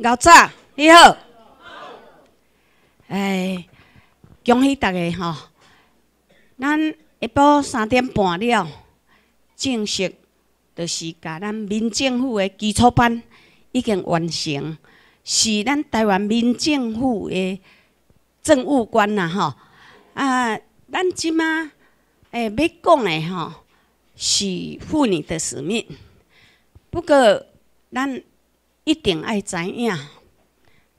老查，你好。哎，恭喜大家哈！咱一波三点半了，正式就是甲咱民政府的基础班已经完成，是咱台湾民政府的政务官呐哈。啊，咱今仔哎要讲的哈，是妇女的使命。不过咱。一定爱知影，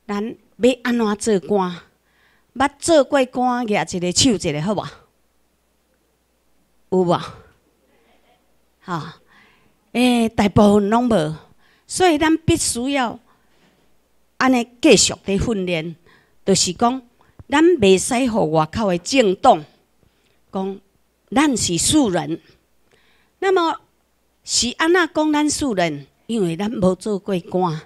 咱要安怎做官？捌做过官，举一个手，一个好无？有无？哈，诶，大部分拢无，所以咱必须要安尼继续伫训练。就是讲，咱袂使互外口的震动，讲，咱是庶人。那么是安那讲咱庶人？因为咱无做过官，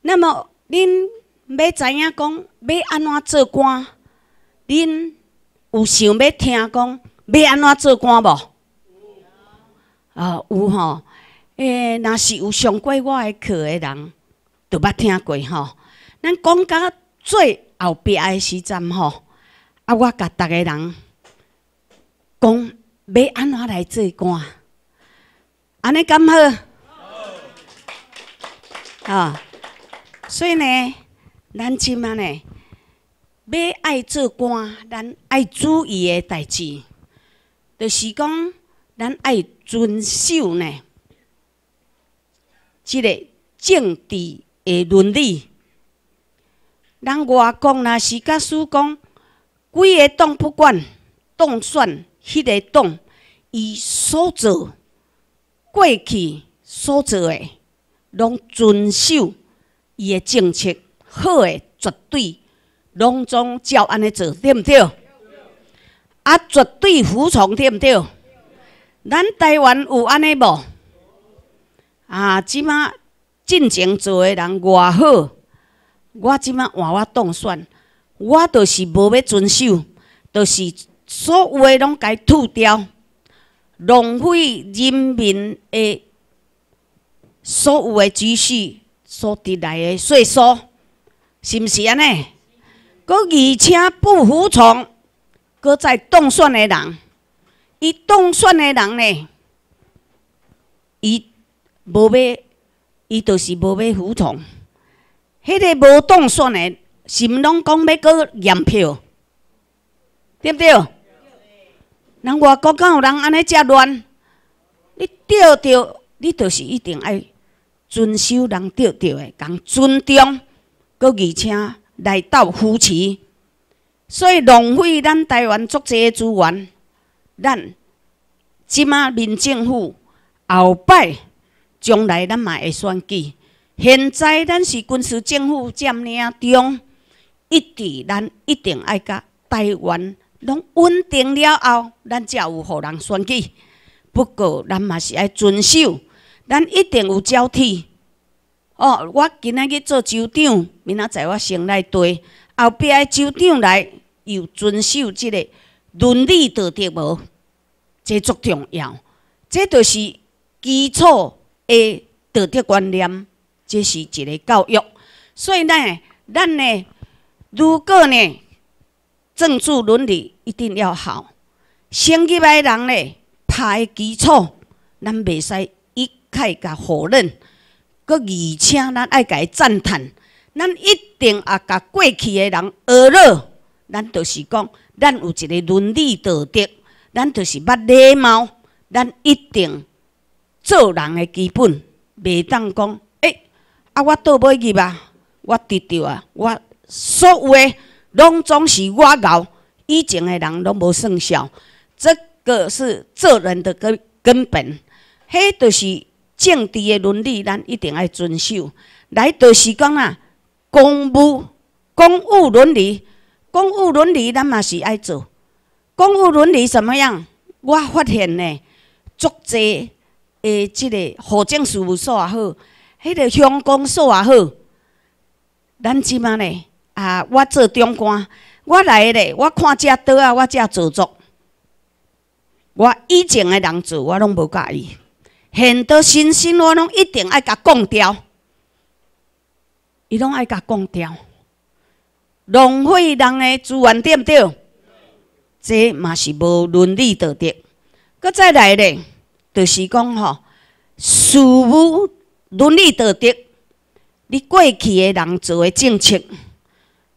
那么恁要知影讲要安怎做官，恁有想欲听讲要安怎做官无？啊，有吼！诶，若是有上过我的课的人，都捌听过吼。咱讲到最后壁的时阵吼，啊，我甲逐个人讲要安怎来做官，安尼敢好。啊，所以呢，咱今仔呢，要爱做官，咱爱注意个代志，就是讲咱爱遵守呢，即个政治诶伦理。咱外国若是甲说讲，几个党不管，当选迄个党，伊所做过去所做诶。拢遵守伊诶政策，好诶，绝对拢总照安尼做，对毋对？啊，绝对服从，对毋对？咱台湾有安尼无？啊，即卖进前做诶人偌好，我即卖换我当选，我就是无要遵守，就是所有诶拢该吐掉，浪费人民诶。所有诶积蓄所得来诶税收，是毋是安尼？佮而且不服从，佮在当选诶人，伊当选诶人呢，伊无要，伊就是无要服从。迄个无当选诶，是毋拢讲要搞验票，对毋对？人外国敢有人安尼遮乱，你钓着，你就是一定爱。遵守人钓钓的，共尊重，佮而且来到扶持，所以浪费咱台湾作协资源。咱即马民政府后摆将来咱嘛会选举，现在咱是军事政府占领中，一直咱一定爱甲台湾拢稳定了后，咱才有互人选举。不过咱嘛是爱遵守。咱一定有交替哦！我今仔日做组长，明仔载我先来队，后壁个组长来又遵守即个伦理道德无？即足重要，这就是基础个道德观念，即是一个教育。所以呢，咱呢，如果呢，政治伦理一定要好，先去歹人呢，歹基础，咱袂使。开甲否认，阁而且咱爱伊赞叹，咱一定也甲过去的人学了。咱就是讲，咱有一个伦理道德，咱就是捌礼貌，咱一定做人的基本袂当讲。哎，啊我倒尾去吧，我丢着啊，我所有个拢总是我贤，以前的人拢无算数，这个是做人的根根本，迄就是。政治的伦理，咱一定要遵守。来就是讲啊，公务公务伦理，公务伦理咱也是爱做。公务伦理什么样？我发现呢，作贼的这个行政事务所也好，迄个乡公所也好，咱即嘛呢？啊，我做长官，我来嘞，我看遮多啊，我遮做作，我以前的人做，我拢无介意。很多新生活，拢一定爱甲讲掉，伊拢爱甲讲掉，浪费人的资源点对？这嘛是无伦理道德。搁再来嘞，就是讲吼，无伦理道德，你过去的人做的政策，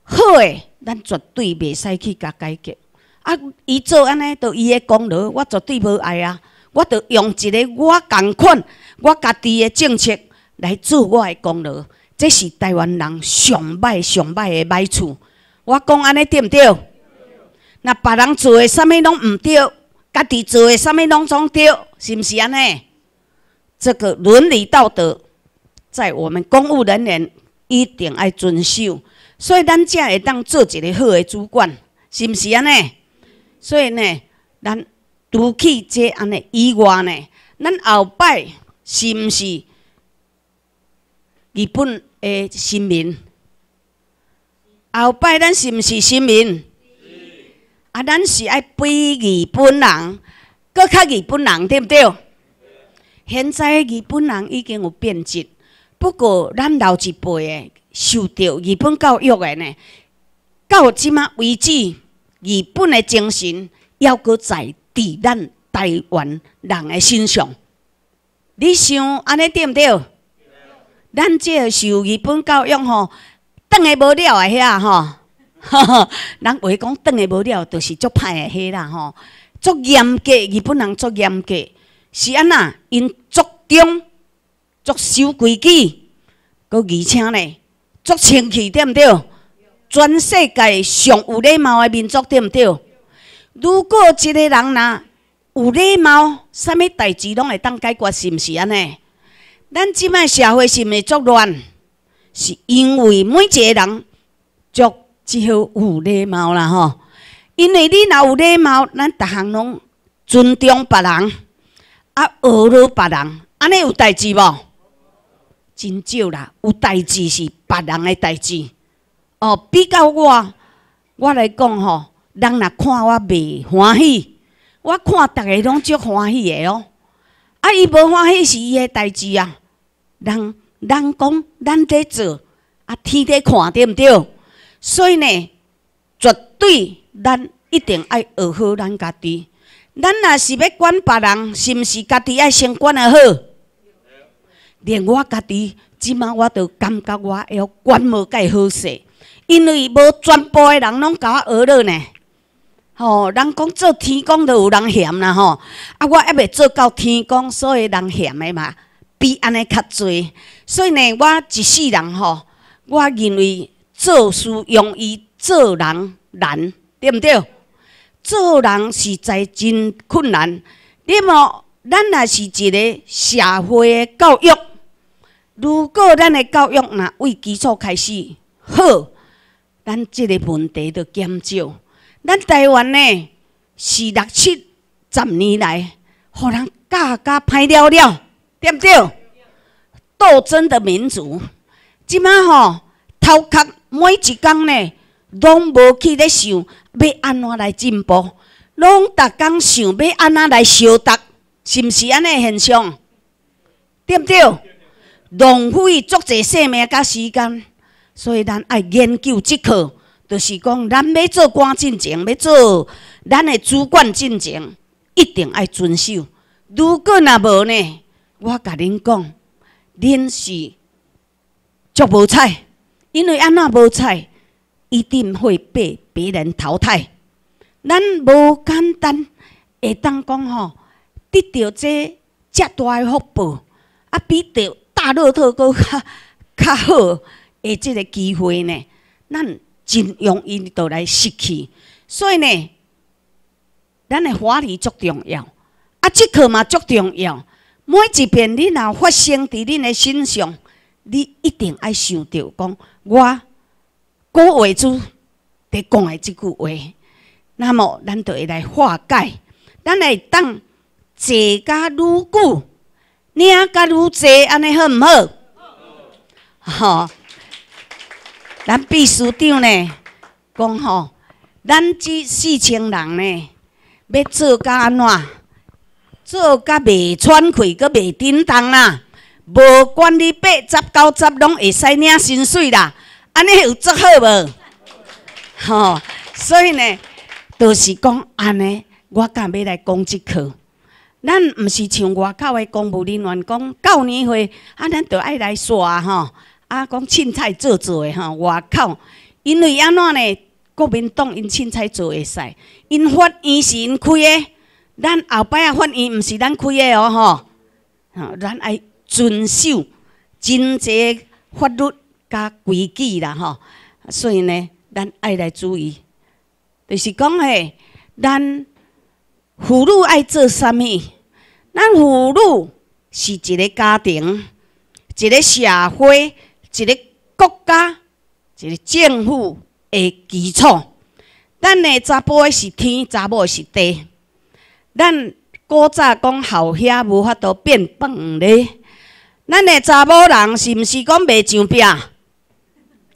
好的，咱绝对袂使去甲改革。啊，伊做安尼，就伊的功劳，我绝对无爱啊。我著用一个我共款，我家己诶政策来做我诶功劳，这是台湾人上歹上歹诶歹处。我讲安尼对毋对？若别人做诶啥物拢毋对，家己做诶啥物拢总对，是毋是安尼？这个伦理道德，在我们公务人员一定爱遵守，所以咱才会当做一个好诶主管，是毋是安尼？所以呢，咱。除去这样个意外呢？咱后摆是毋是日本的新民？后摆咱是毋是新民？啊，咱是爱比日本人，搁较日本人对不对？现在日本人已经有变质，不过咱老一辈的受到日本教育的呢，到即马为止，日本的精神犹阁在。伫咱台湾人的身上，你想安尼对毋对？咱即受日本教育吼，断的无了的遐吼，人咱话讲断的无了，就是足歹的遐啦吼，足严格日本人足严格，是安那因足重、足守规矩，搁而且呢足清气，对毋对？全世界上有礼貌的民族，对毋对？如果一个人呐有礼貌，啥物代志拢会当解决，是毋是安尼？咱即摆社会是毋是作乱？是因为每一个人足只好有礼貌啦吼。因为你若有礼貌，咱逐项拢尊重别人，啊，侮辱别人，安尼有代志无？真少啦，有代志是别人诶代志。哦，比较我，我来讲吼。人若看我袂欢喜，我看逐个拢足欢喜的哦。啊，伊无欢喜是伊的代志啊。人人讲咱伫做，啊，天伫看对毋对？所以呢，绝对咱一定爱学好咱家己。咱若是要管别人，是毋是家己爱先管个好？连我家己，即马我都感觉我晓管无介好势，因为无全部的人拢甲我学了呢。吼，人讲做天公，都有人嫌啦吼。啊，我还未做到天公，所以人嫌的嘛，比安尼较济。所以呢，我一世人吼，我认为做事容易，做人难，对毋对？做人实在真困难。那么，咱也是一个社会的教育。如果咱的教育若为基础开始好，咱即个问题就减少。咱台湾呢，是六七十年来，互人家家歹了了，对不对？斗争的民族，即马吼，头壳每一工呢，拢无去咧想，要安怎来进步，拢逐工想，要安怎来消毒，是毋是安尼现象？对不对？浪费足侪生命加时间，所以咱爱研究即课。就是讲，咱要做官进前，要做咱的主管进前，一定爱遵守。如果若无呢，我甲恁讲，恁是足无彩，因为安那无彩，一定会被别人淘汰。咱无简单会当讲吼，得到这遮大的福报，啊，比着大乐透搁较较好诶，即个机会呢，咱。真容易倒来失去，所以呢，咱的华律足重要，啊，即刻嘛足重要。每一遍你若发生伫恁的心上，你一定爱想到讲我，古为主，伫讲的这句话。那么咱就会来化解，咱会当坐加如久，领加如解，安尼好毋好？好。咱秘书长呢讲吼，咱这四千人呢，要做甲安怎？做甲袂喘气，佫袂顶动啦。无管你八十、九十，拢会使领薪水啦。安尼有做好无？吼，所以呢，就是讲安尼，我敢要来讲即课。咱毋是像外口的公务人员讲，到年会，安咱就爱来刷吼。啊，讲凊彩做做诶吼，外口，因为安怎呢？国民党因凊彩做会使，因法院是因开诶，咱后摆啊法院毋是咱开诶哦吼，咱爱遵守真济法律甲规矩啦吼，所以呢，咱爱来注意，就是讲诶，咱妇女爱做啥物？咱妇女是一个家庭，一个社会。一个国家，一个政府的基础。咱的查甫是天，查某是地。咱古早讲后生无法度变笨咧。咱的查某人是毋是讲袂上秤？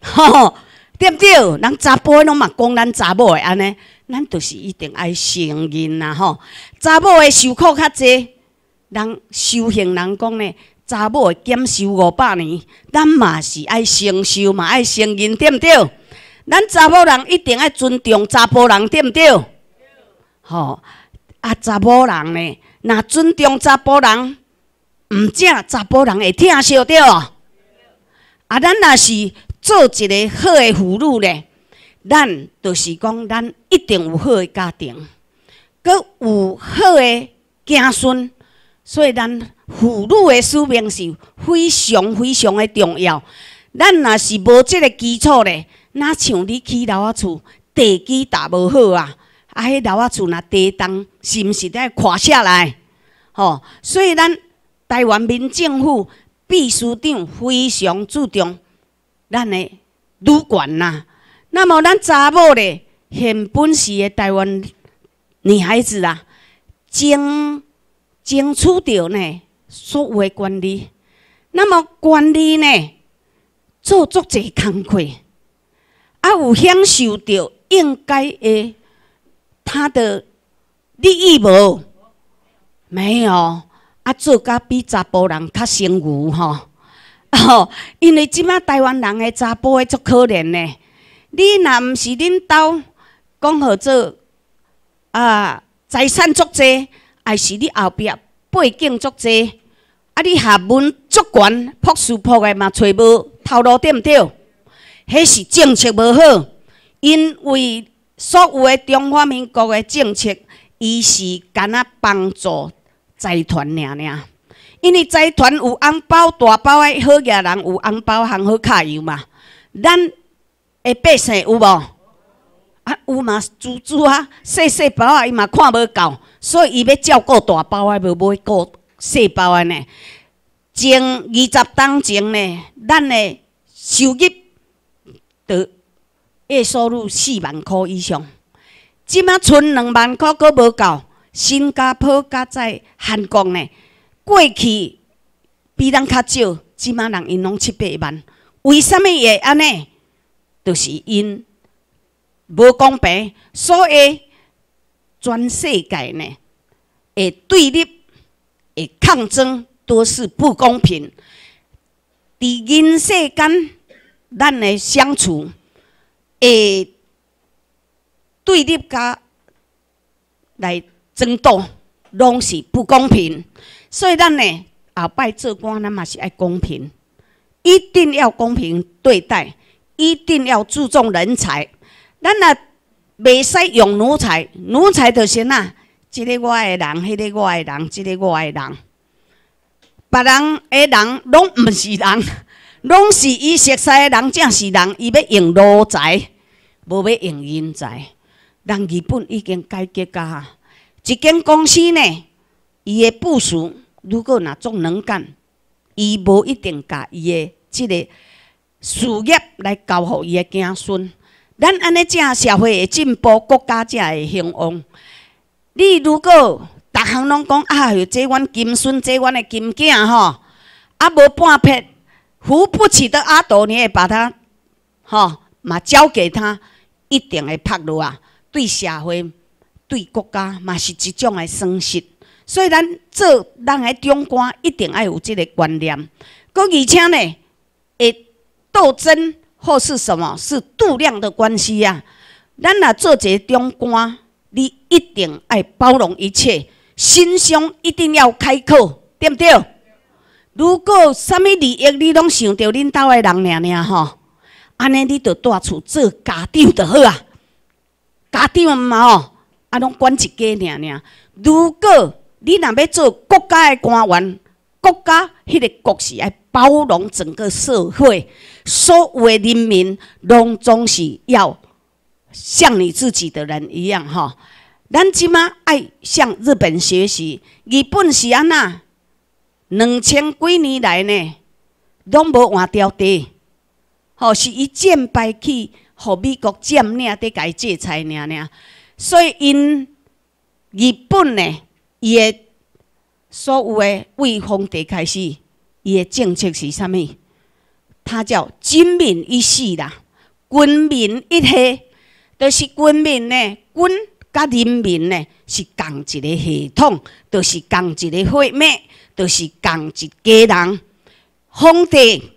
吼，对不对？人查甫拢嘛讲咱查某的安尼，咱就是一定爱承认啦吼。查某的受苦较侪，人修行人讲呢。查某诶，减寿五百年，咱嘛是爱承受嘛爱成认，对唔对？咱查某人一定爱尊重查甫人，对唔对？吼，啊，查某人呢，若尊重查甫人，毋正查甫人会疼惜对哦。啊，咱若是做一个好诶妇女呢，咱就是讲咱一定有好诶家庭，搁有好诶子孙，所以咱。妇女的使命是非常非常的重要，咱若是无即个基础咧，那像你起老啊厝，地基打无好啊，啊，迄老啊厝若地动，是毋是得垮下来？吼，所以咱台湾民政府秘书长非常注重咱的女权呐。那么咱查某咧，现本时的台湾女孩子啊，争争处着呢？所谓管理，那么管理呢？做足这工课，啊，有享受到应该的他的利益无？没有，啊，做甲比查甫人较辛苦吼。哦，因为即摆台湾人诶查甫诶足可怜呢。你若毋是领导，讲何做？啊，财产足济，还是你后壁？背景足者啊！你学问足悬，朴素铺士嘛揣无，头路点着？迄是政策无好，因为所有的中华民国的政策，伊是干啊帮助财团尔尔。因为财团有红包大包的，好业人有红包行好加油嘛。咱的百姓有无？啊，有嘛？足足啊，细细包啊，伊嘛看无够。所以伊要照顾大包啊，无买顾细包的。呢？前二十当前呢，咱的收入得月收入四万块以上，即马剩两万块阁无够。新加坡加在韩国呢，过去比咱较少，即马人因拢七八万，为什物会安尼？就是因无公平，所以。全世界呢，诶对立诶抗争都是不公平。伫人世间，咱诶相处，诶对立加来争斗，拢是不公平。所以咱呢，后摆做官，咱嘛是爱公平，一定要公平对待，一定要注重人才。咱若袂使用奴才，奴才就是那这个我诶人，迄个我诶人，这个我诶人，别人诶人拢毋是人，拢是伊熟悉诶人才是人。伊要用奴才，无要用人才。人日本已经改革个，一间公司呢，伊诶部署如果若种能干，伊无一定教伊诶即个事业来交互伊诶子孙。咱安尼正，社会会进步，国家才会兴旺。你如果，逐项拢讲啊，有做阮金孙，做阮的金仔吼，啊无半撇扶不起的阿斗，你会把他，吼，嘛交给他，一定会拍落啊。对社会，对国家，嘛是一种的损失。所以，咱做咱诶，中官，一定要有即个观念。佮而且呢，会斗争。或是什么是度量的关系呀？咱若做个中官，你一定爱包容一切，心胸一定要开阔，对不对？如果啥物利益你拢想着恁兜的人，尔尔吼，安尼你得带厝做家长就好啊！家长嘛吼，啊拢管一家尔尔。如果你若要做国家的官员，国家迄个国是来包容整个社会，所有诶人民拢总是要像你自己的人一样吼。咱即马爱向日本学习，日本是安那两千几年来呢，拢无换掉的，吼，是一战败去，互美国占领的改制裁尔尔。所以因日本呢也。所有的为皇帝开始，伊的政策是啥物？他叫军民一世”啦，军民一体，就是军民呢，军甲人民呢是共一个系统，就是共一个血脉，就是共一家人。皇帝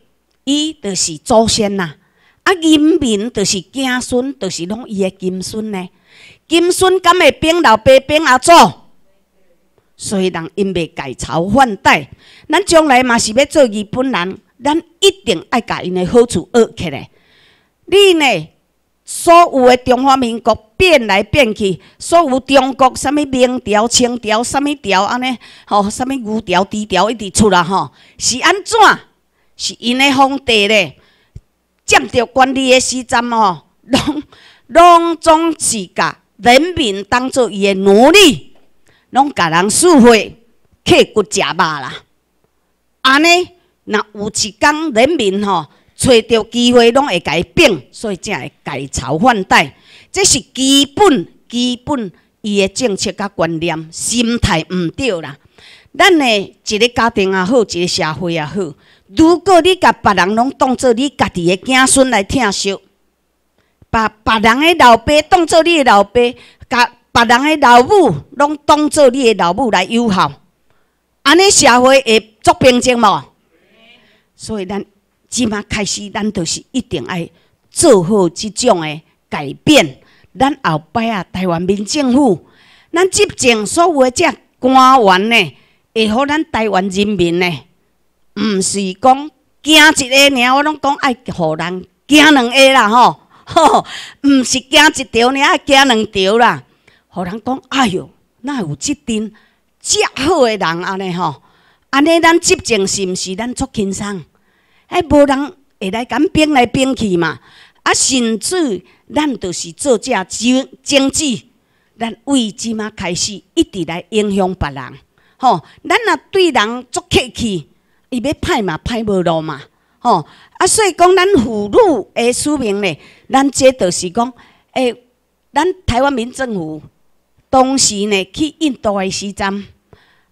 伊就是祖先啦，啊，人民就是子孙，就是拢伊的子孙呢。子孙敢会变老爸变阿祖？所以，人因袂改朝换代，咱将来嘛是要做日本人，咱一定爱甲因诶好处学起来。你呢？所有诶中华民国变来变去，所有中国啥物明朝、清朝、啥物朝安尼，吼，啥物牛朝、猪朝一直出来吼，是安怎？是因诶皇帝咧，占着管理诶时阵吼，拢拢总是甲人民当做伊诶奴隶。拢甲人撕毁，去骨食肉啦！安尼，若有一天人民吼，找到机会，拢会改变，所以才会改朝换代。这是基本、基本伊个政策甲观念、心态唔对啦。咱呢一个家庭也好，一个社会也好，如果你甲别人拢当做你家己个子孙来疼惜，把别人个老爸当做你老爸，甲。别人的老母拢当做你的老母来友好，安尼社会会作平静无？所以咱即马开始，咱就是一定爱做好即种的改变。咱后摆啊，台湾民政府，咱即政所有只官员呢，会乎咱台湾人民呢，毋是讲惊一个我拢讲爱互人，惊两个啦吼，吼，毋是惊一条爱惊两条啦。互人讲，哎哟，那有即阵遮好诶人安尼吼，安尼咱积善是毋是咱足轻松？哎，无人会来敢变来变去嘛？啊，甚至咱就是做遮经经济，咱为即么开始一直来影响别人？吼，咱若对人足客气，伊要歹嘛歹无路嘛？吼，啊，所以讲咱妇女诶，说明咧，咱这就是讲，诶，咱台湾民政府。当时呢，去印度的时阵，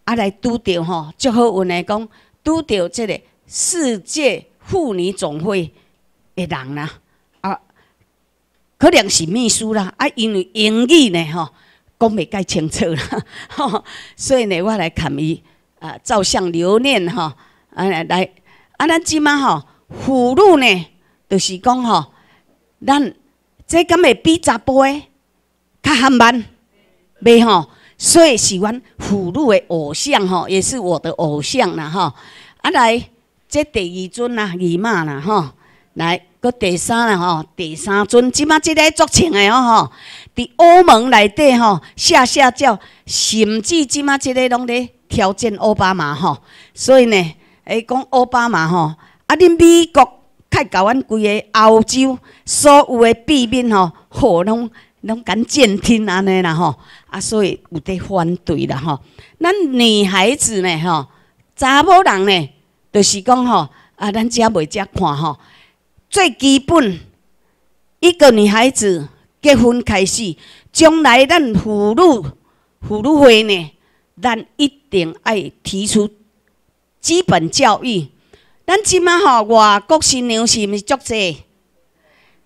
啊，来拄到吼，就好运来讲，拄到即个世界妇女总会的人啦，啊，可能是秘书啦，啊，因为英语呢吼，讲袂介清楚啦，所以呢，我来看伊，啊，照相留念吼，啊来，啊咱即满吼，妇女呢，就是讲吼，咱这敢会比十倍较含慢。袂吼，所以是阮辅女的偶像吼，也是我的偶像啦吼。啊来，即第二尊啦，二妈啦吼，来，佮第三啦吼，第三尊，即马即个作情的吼吼。伫欧盟内底吼，下下叫，甚至即马即个拢咧挑战奥巴马吼。所以呢，诶，讲奥巴马吼，啊恁美国太搞阮规个欧洲所有的避免吼，吼拢拢敢监听安尼啦吼。啊，所以有得反对啦，吼。咱女孩子呢，吼，查某人呢，就是讲，吼，啊，咱遮袂遮看，吼，最基本，一个女孩子结婚开始，将来咱妇女妇女会呢，咱一定爱提出基本教育。咱即满吼，外国新娘是毋是足这？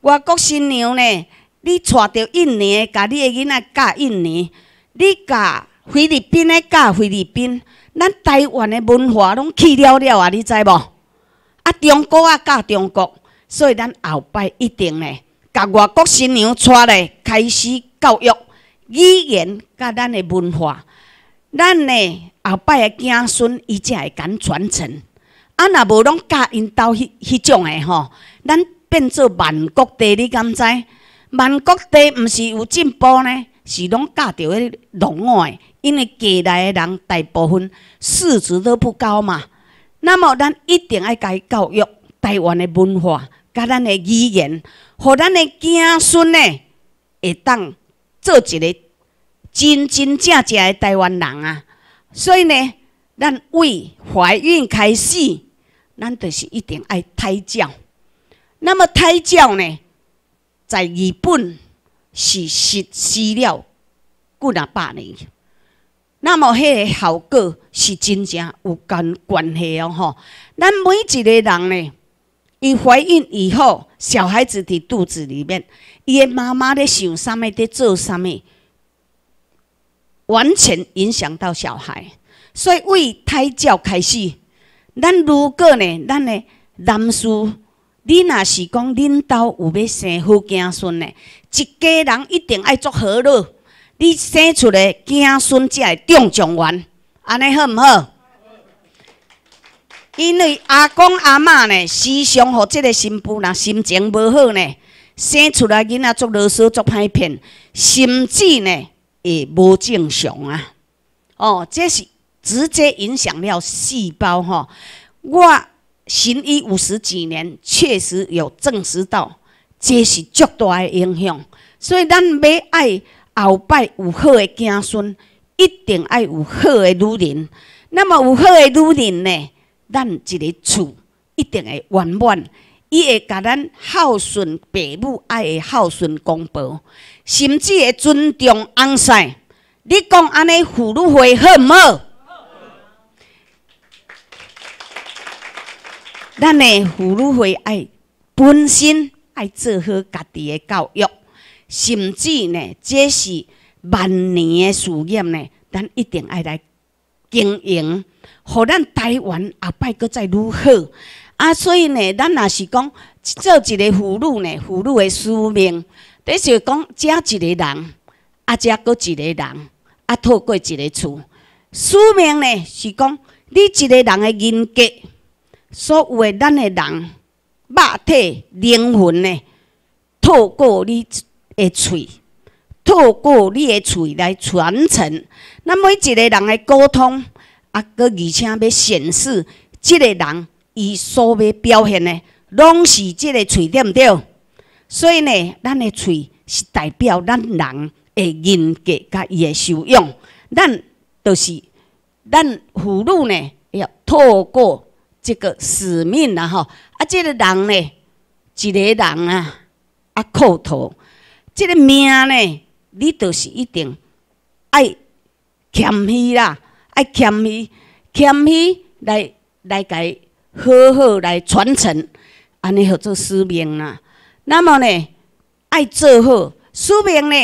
外国新娘呢？你娶着印尼的，甲你的囡仔教印尼；你嫁菲律宾的，教菲律宾。咱台湾的文化拢去了了啊！你知无？啊，中国啊教中国，所以咱后摆一定呢，甲外国新娘娶来开始教育语言，甲咱的文化，咱呢后摆的子孙伊才会敢传承。啊，若无拢教因兜迄迄种的吼，咱变做万国地，你敢知？万国地毋是有进步呢？是拢嫁到迄国外，因为嫁来的人大部分素质都不高嘛。那么咱一定要伊教育，台湾的文化、甲咱的语言，互咱的子孙呢，会当做一个真真正正的台湾人啊。所以呢，咱为怀孕开始，咱就是一定爱胎教。那么胎教呢？在日本是实施了几阿百年，那么迄个效果是真正有根关系哦吼。咱每一个人呢，伊怀孕以后，小孩子伫肚子里面，伊的妈妈咧想啥物，伫做啥物，完全影响到小孩。所以为胎教开始，咱如果呢，咱的男士。你若是讲恁兜有要生好子孙呢？一家人一定爱做和睦。你生出来子孙才会中状元，安尼好毋好？因为阿公阿妈呢时常和这个新妇人心情无好呢，生出来囡仔作老师作歹片，心智呢也无正常啊。哦，这是直接影响了细胞哦。我。行医五十几年，确实有证实到，这是足大的影响。所以咱要爱后辈有好的子孙，一定爱有好的女人。那么有好的女人呢，咱一个厝一定会圆满。伊会甲咱孝顺父母爱的孝顺公婆，甚至会尊重翁婿。你讲安尼妇女会好唔好？咱的妇女会爱本身爱做好家己的教育，甚至呢，这是万年的事业呢。咱一定爱来经营，互咱台湾后摆搁再如何啊。所以呢，咱若是讲做一个妇女呢，妇女的使命，就是讲加一个人，啊，再搁一个人，啊，透过一个厝，使命呢是讲你一个人的人格。所有的咱的人肉体、灵魂呢，透过你的嘴，透过你的嘴来传承。那每一个人的沟通，啊，搁而且要显示，即个人伊所要表现的，拢是即个嘴对不对？所以呢，咱的嘴是代表咱人的人格甲伊的修养。咱就是咱妇女呢，要透过。这个使命啦，吼！啊，这个人呢，一个人啊，啊，叩头。这个命呢，你就是一定爱谦虚啦，爱谦虚，谦虚来来伊好好来传承，安尼叫做使命啦。那么呢，爱做好使命呢，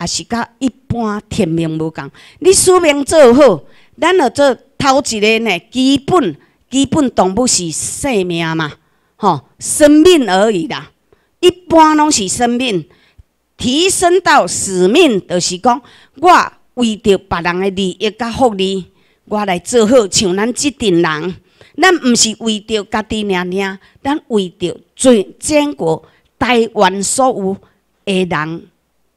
也是甲一般天命无共。你使命做好，咱学做头一个呢，基本。基本动物是生命嘛，吼，生命而已啦。一般拢是生命，提升到使命，就是讲我为着别人的利益佮福利，我来做好。像咱即阵人，咱毋是为着家己念念，咱为着全全国台湾所有的人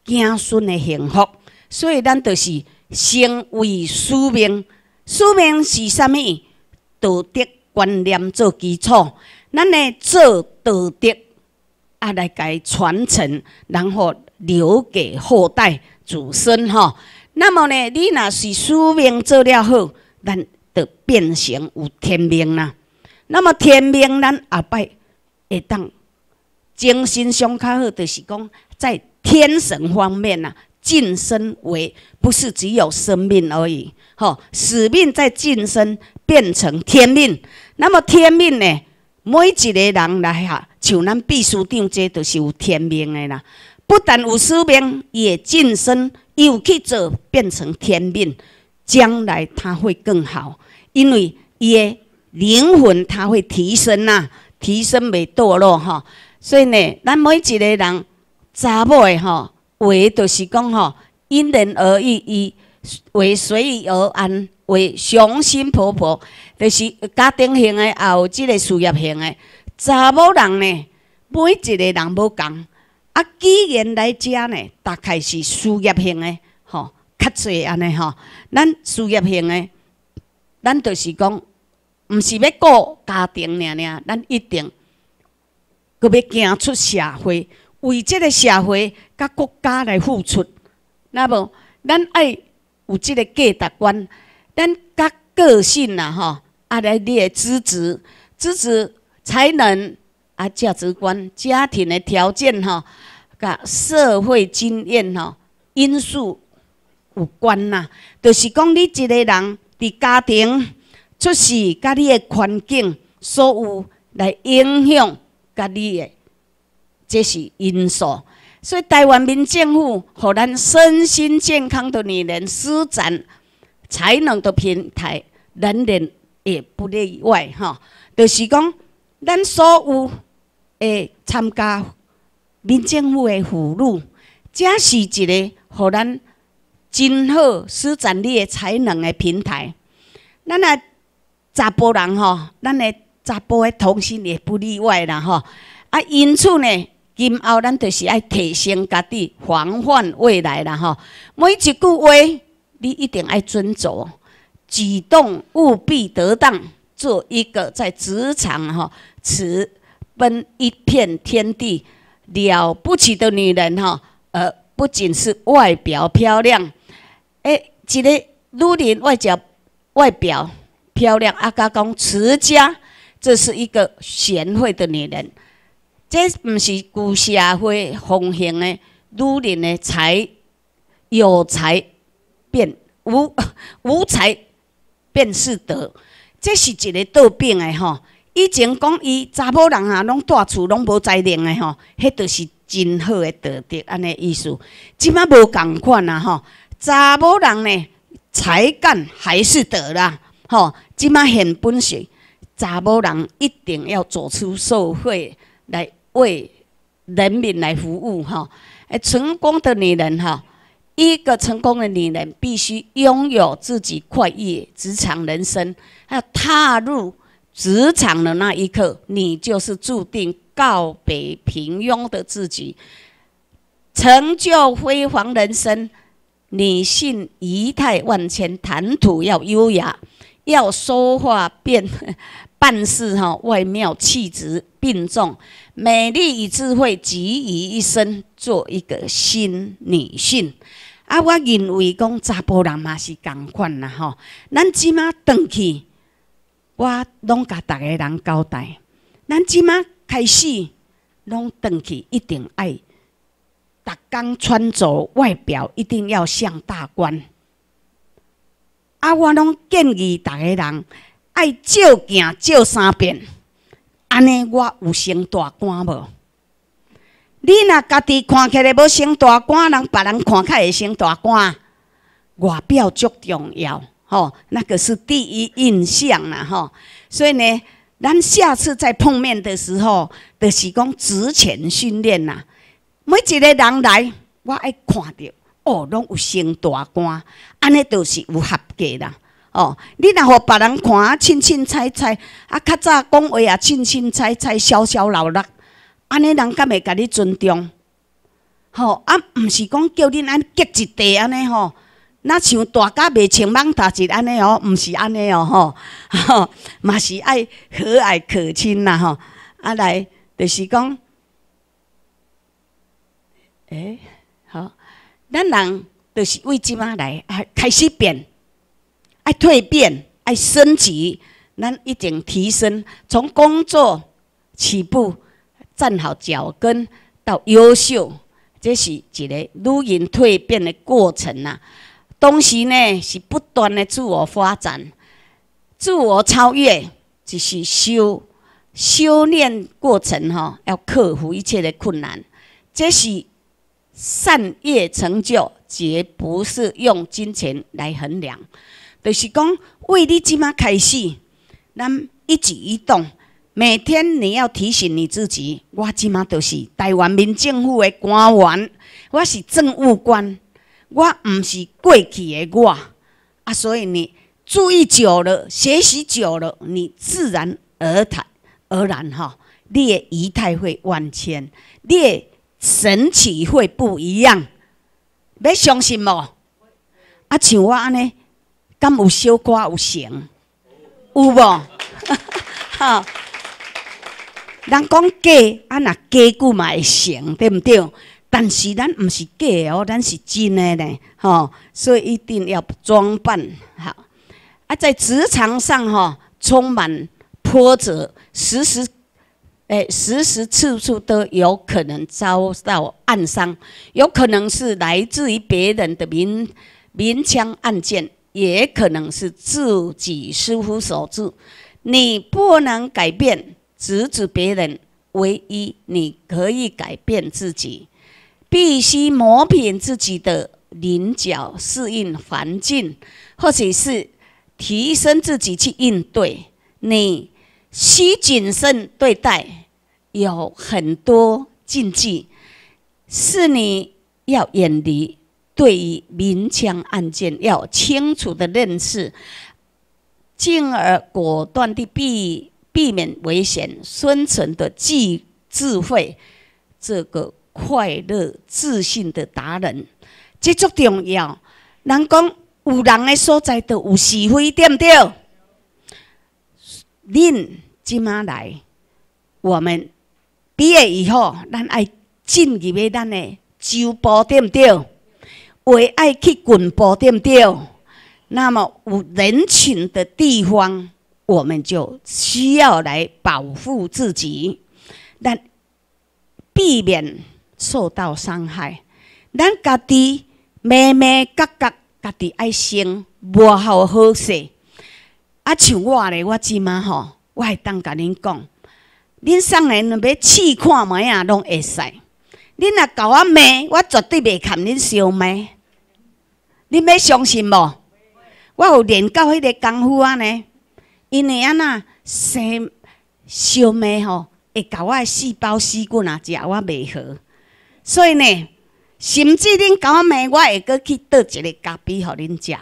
子孙的幸福，所以咱就是成为使命。使命是啥物？道德观念做基础，咱呢做道德啊来介传承，然后留给后代子孙吼。那么呢，你若是使命做了好，咱就变成有天命啦。那么天命咱阿摆会当精心上较好，就是讲在天神方面啊，晋升为不是只有生命而已，哈！使命在晋升变成天命。那么天命呢？每一个人来哈，像咱秘书长这，就是有天命的啦。不但有使命，也晋升又去做变成天命，将来他会更好，因为的灵魂他会提升呐，提升袂堕落哈。所以呢，咱每一个人，查某的哈。为就是讲吼，因人而异，为随遇而安，为伤心婆婆，就是家庭型的，也有即个事业型的。查某人呢，每一个人无共，啊，既然来遮呢，大概是事业型的，吼，较侪安尼吼。咱事业型的，咱就是讲，毋是要顾家庭呢呢，咱一定，佮要行出社会。为这个社会、甲国家来付出，那么咱爱有这个价值观，咱个个性啊吼，啊来你的资质、资质、才能啊、价值观、家庭的条件，吼，甲社会经验，吼因素有关呐。就是讲，你一个人伫家庭、出世、甲你的环境，所有来影响甲你的。这是因素，所以台湾民政府和咱身心健康的女人施展才能的平台，男人也不例外哈。就是讲，咱所有诶参加民政府的妇女，这是一个和咱今后施展你诶才能的平台。咱啊，查甫人哈，咱诶查甫诶同性也不例外啦哈。啊，因此呢。今后咱就是爱提升家己，防范未来啦吼，每一句话你一定爱遵照，举动务必得当，做一个在职场吼，持奔一片天地了不起的女人吼，呃，不仅是外表漂亮，诶，一个女人外表外表漂亮，阿加讲持家，这是一个贤惠的女人。这不是旧社会奉行的女人的才有才变无无才便是德，这是一个倒病的吼。以前讲伊查某人啊，拢住厝拢无才能的吼，迄著是真好的德德安尼意思。即摆无共款啊吼，查某人呢才干还是德啦吼，即摆现本事。查某人一定要走出社会来。为人民来服务，哈！成功的女人，哈！一个成功的女人必须拥有自己快意职场人生。踏入职场的那一刻，你就是注定告别平庸的自己，成就辉煌人生。女性仪态万千，谈吐要优雅，要说话变办事，哈，外妙气质并重。美丽与智慧集于一身，做一个新女性。啊，我认为讲查甫人嘛是同款啦吼。咱即马转去，我拢甲逐个人交代。咱即马开始，拢转去一定爱。逐工穿着外表一定要像大官。啊，我拢建议逐个人爱照镜照三遍。安尼我有成大官无？你若家己看起来无成大官，人别人看来会成大官。外表足重要吼，那个是第一印象啦吼。所以呢，咱下次再碰面的时候，就是讲之前训练啦。每一个人来，我爱看到哦，拢有成大官，安尼都是有合格啦。哦，你若互别人看啊，清清采采，啊，较早讲话啊，清清采采，潇潇落落，安尼人敢会甲你尊重？吼，啊，毋是讲叫恁安结一地安尼吼，若像大家袂穿网大一安尼哦，毋是安尼哦，吼，吼，嘛是爱和蔼可亲啦吼，啊来，就是讲，哎，好，咱人就是为即麻来，啊开始变。爱蜕变，爱升级，咱一点提升，从工作起步，站好脚跟到优秀，这是一个如人蜕变的过程呐。同时呢，是不断的自我发展、自我超越，就是修修炼过程哈，要克服一切的困难。这是善业成就，绝不是用金钱来衡量。就是讲，为你即马开始，咱一举一动，每天你要提醒你自己：，我即马就是台湾民政府的官员，我是政务官，我毋是过去的我。啊，所以你注意久了，学习久了，你自然而然、然哈，的仪态会万千，你的神气会不一样。要相信无？啊，像我安尼。敢有小歌有成？有无？好，人讲假，俺若假嘛会成，对毋对？但是咱毋是假哦，咱是真的呢，吼。所以一定要装扮好。啊，在职场上吼，充满波折，时时诶，时时处处都有可能遭到暗伤，有可能是来自于别人的明明枪暗箭。也可能是自己疏忽所致，你不能改变，指指别人。唯一你可以改变自己，必须磨平自己的棱角，适应环境，或者是提升自己去应对。你需谨慎对待，有很多禁忌是你要远离。对于明枪暗箭，要清楚的认识，进而果断地避避免危险，生存的智智慧，这个快乐自信的达人，这足重要。人讲有人的所在，都有是非，对不对？恁今嘛来，我们毕业以后，咱爱进入的咱的周波，对不对？为爱去奔波点对，那么有人群的地方，我们就需要来保护自己，但避免受到伤害。咱家己每每家觉家己爱生无好好势。啊，像我咧，我即嘛吼，我会当甲恁讲，恁上来要试看下啊，拢会使。恁若搞我骂，我绝对袂歎恁烧麦。恁要相信无？我有练到迄个功夫啊呢？因为安呐，生烧麦吼，会搞我的细胞细菌啊，食我袂核。所以呢，甚至恁搞我骂，我会个去倒一个咖啡给恁食。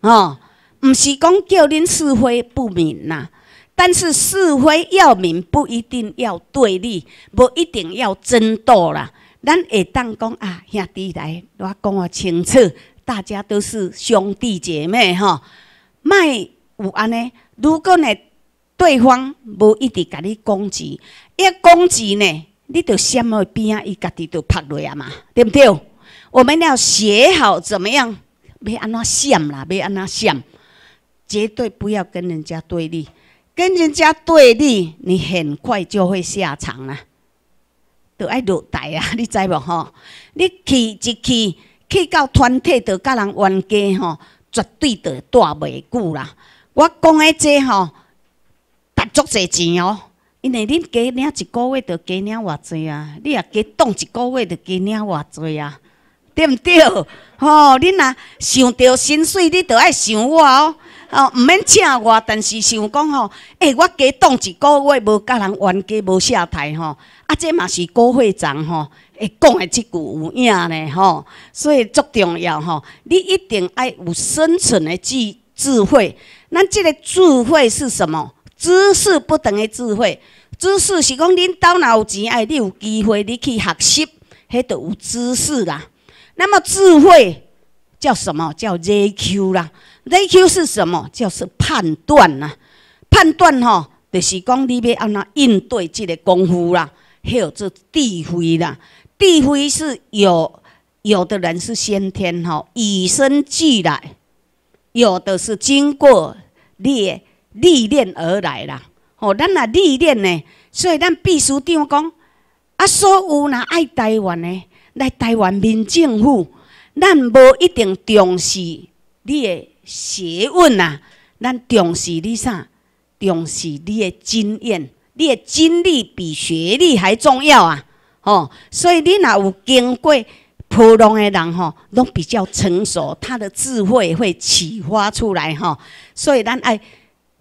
哦，毋是讲叫恁是非不明呐。但是是非要明，不一定要对立，不一定要争斗啦。咱会当讲啊，兄弟来，我讲啊清楚，大家都是兄弟姐妹吼，卖有安尼，如果呢，对方无一直甲你攻击，一攻击呢，你就闪慕边啊，伊家己就拍落啊嘛，对毋对？我们要学好怎么样？要安怎闪啦？要安怎闪，绝对不要跟人家对立。跟人家对立，你很快就会下场啊，就爱虐台啊！你知无吼？你去一去，去到团体就甲人冤家吼，绝对就待袂久啦。我讲的这吼，值足侪钱哦，因为恁加领一个月，就加领偌侪啊？你也加当一个月，就加领偌侪啊？对毋对？哦，恁若想到薪水，你就爱想我哦。哦，毋免请我，但是想讲吼，欸，我加当一个月无甲人冤家，无下台吼。啊，这嘛是高会长吼，会讲的即句有影咧吼。所以足重要吼，你一定爱有生存的智智慧。咱即个智慧是什么？知识不等于智慧。知识是讲恁兜哪有钱哎，你有机会你去学习，迄著有知识啦。那么智慧叫什么？叫 ZQ 啦。RQ 是什么？就是判断呐，判断吼，就是讲你要安那应对即个功夫啦。还有这地慧啦，地慧是有有的人是先天吼，与生俱来；有的是经过历历练而来啦。吼，咱若历练呢，所以咱须书长讲啊，所有若爱台湾的，来台湾民政府，咱无一定重视你的。学问呐，咱重视你啥？重视你的经验，你的经历比学历还重要啊！哦，所以你若有经过普通的人吼，拢比较成熟，他的智慧会启发出来吼，所以咱爱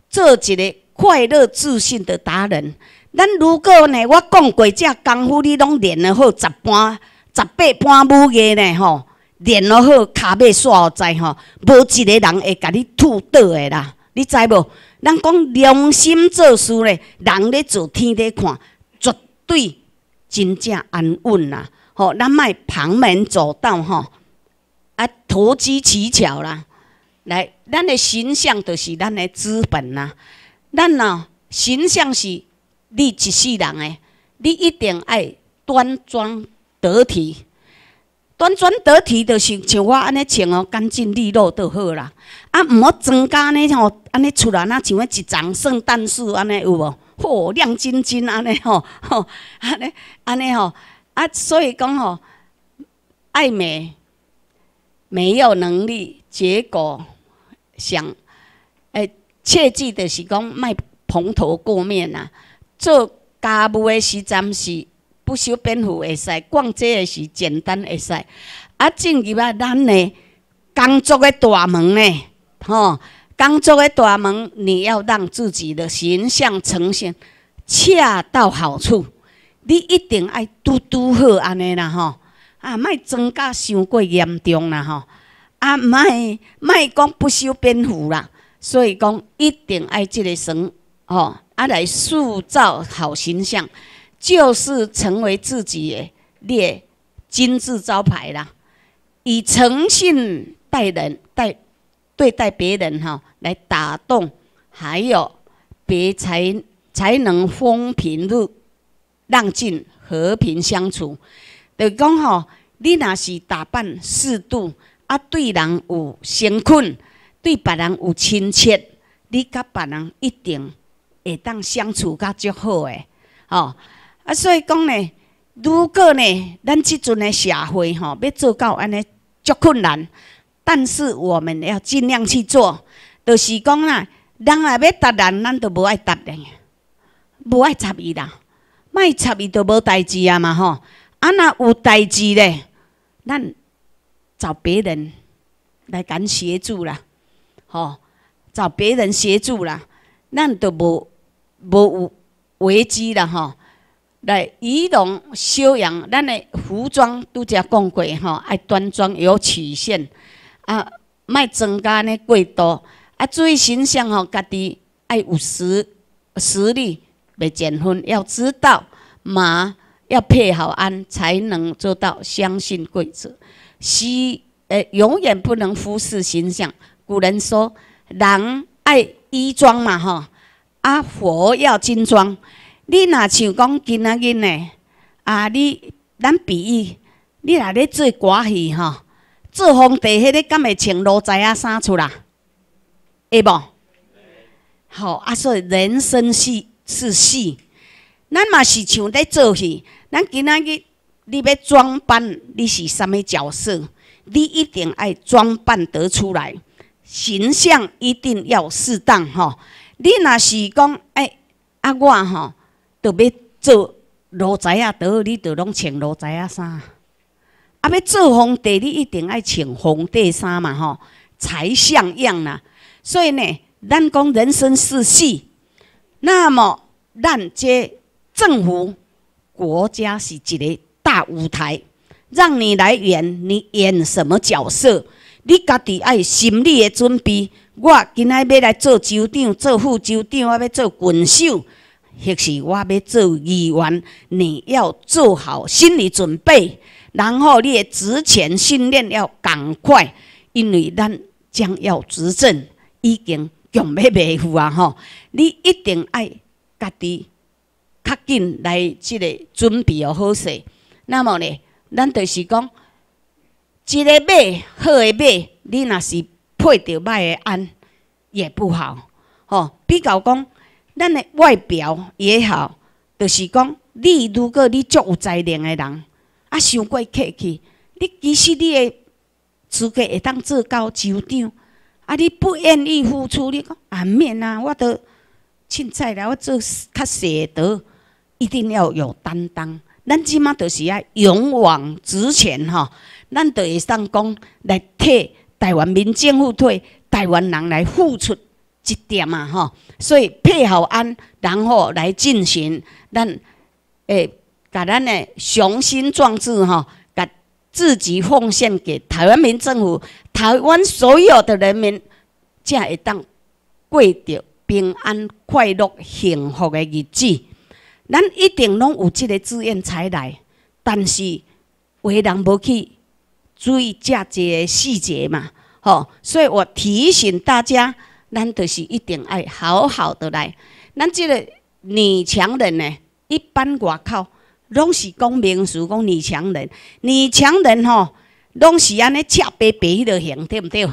做一个快乐自信的达人。咱如果呢，我讲过这功夫，你拢练了好，十般、十八般武艺呢，吼！练了好，卡煞刷在吼，无一个人会甲你吐倒的啦，你知无？咱讲良心做事咧，人咧做天咧看，绝对真正安稳啦。吼，咱莫旁门左道吼，啊投机取巧啦。来，咱的形象就是咱的资本啦。咱呐，形象是你一世人诶，你一定爱端庄得体。端庄得体，就是像我安尼穿哦，干净利落就好啦。啊，毋好增加呢吼，安尼出来那像许一丛圣诞树安尼有无？哦，亮晶晶安尼吼，吼安尼安尼吼。啊，所以讲吼，爱美没有能力，结果想诶，切记的是讲卖蓬头垢面呐。做家务诶时阵是。不修边幅会使逛街也是简单会使，啊！进入啊，咱呢工作的大门呢，吼！工作的大门，你要让自己的形象呈现恰到好处，你一定爱拄拄好安尼啦，吼！啊，卖增加伤过严重啦，吼！啊，卖卖讲不修边幅啦，所以讲一定爱即个神，吼！啊，来塑造好形象。就是成为自己列金字招牌啦，以诚信待人待对待别人哈，来打动。还有，别才才能风平浪静、和平相处。就讲吼，你若是打扮适度，啊，对人有诚恳，对别人有亲切，你甲别人一定会当相处较足好诶，吼。啊，所以讲呢，如果呢，咱即阵的社会吼，要做到安尼足困难，但是我们要尽量去做。就是讲啦，人若要答人，咱就无爱答人，无爱插伊啦，莫插伊就无代志啊嘛，吼。啊，若有代志呢，咱找别人来敢协助啦，吼，找别人协助啦，咱就无无有危机啦吼。来仪容修养，咱的服装都则讲过吼，爱端庄有曲线啊，卖增加呢过多啊，注意形象吼，家己爱有实实力，袂减分，要知道嘛，要配好安才能做到，相信贵子，是，诶永远不能忽视形象。古人说，人爱衣装嘛吼，啊佛要金装。你若像讲今仔日呢，啊！你咱比伊，你若咧做歌戏吼，做皇帝，迄个敢会穿奴仔衫出啦？会无？好啊，所以人生戏是戏，咱嘛是像咧做戏。咱今仔日你要装扮，你是啥物角色？你一定爱装扮得出来，形象一定要适当吼。你若是讲哎，啊我吼。都要做奴才啊！倒你就拢穿奴才啊衫。啊，要做皇帝，你一定爱穿皇帝衫嘛，吼，才像样呐。所以呢，咱讲人生是戏，那么咱即政府国家是一个大舞台，让你来演，你演什么角色，你家己爱心理的准备。我今仔要来做州长，做副州长，我要做郡手。或是我要做议员，你要做好心理准备，然后你的职前训练要赶快，因为咱将要执政，已经准要袂赴啊！吼，你一定爱家己较紧来这个准备好势。那么呢，咱就是讲，一个马好个马，你若是配着歹个鞍，也不好，吼，比较讲。咱的外表也好，就是讲，你如果你足有才能的人，啊，伤过客气，你其实你的资格会当做到组长，啊，你不愿意付出，你讲啊免啊，我都凊彩啦，我做较舍得，一定要有担当。咱即马就是要勇往直前吼，咱就会上讲来替台湾民政府替，台湾人来付出。一点啊，吼，所以配好安，然后来进行，咱诶，把咱诶雄心壮志吼，甲自己奉献给台湾民政府，台湾所有的人民才会当过着平安、快乐、幸福的日子。咱一定拢有即个志愿才来，但是为人无去注意家些细节嘛，吼，所以我提醒大家。咱就是一定爱好好的来，咱这个女强人呢，一般外口拢是讲民俗，讲女强人，女强人吼，拢是安尼赤白白迄落型，对不对？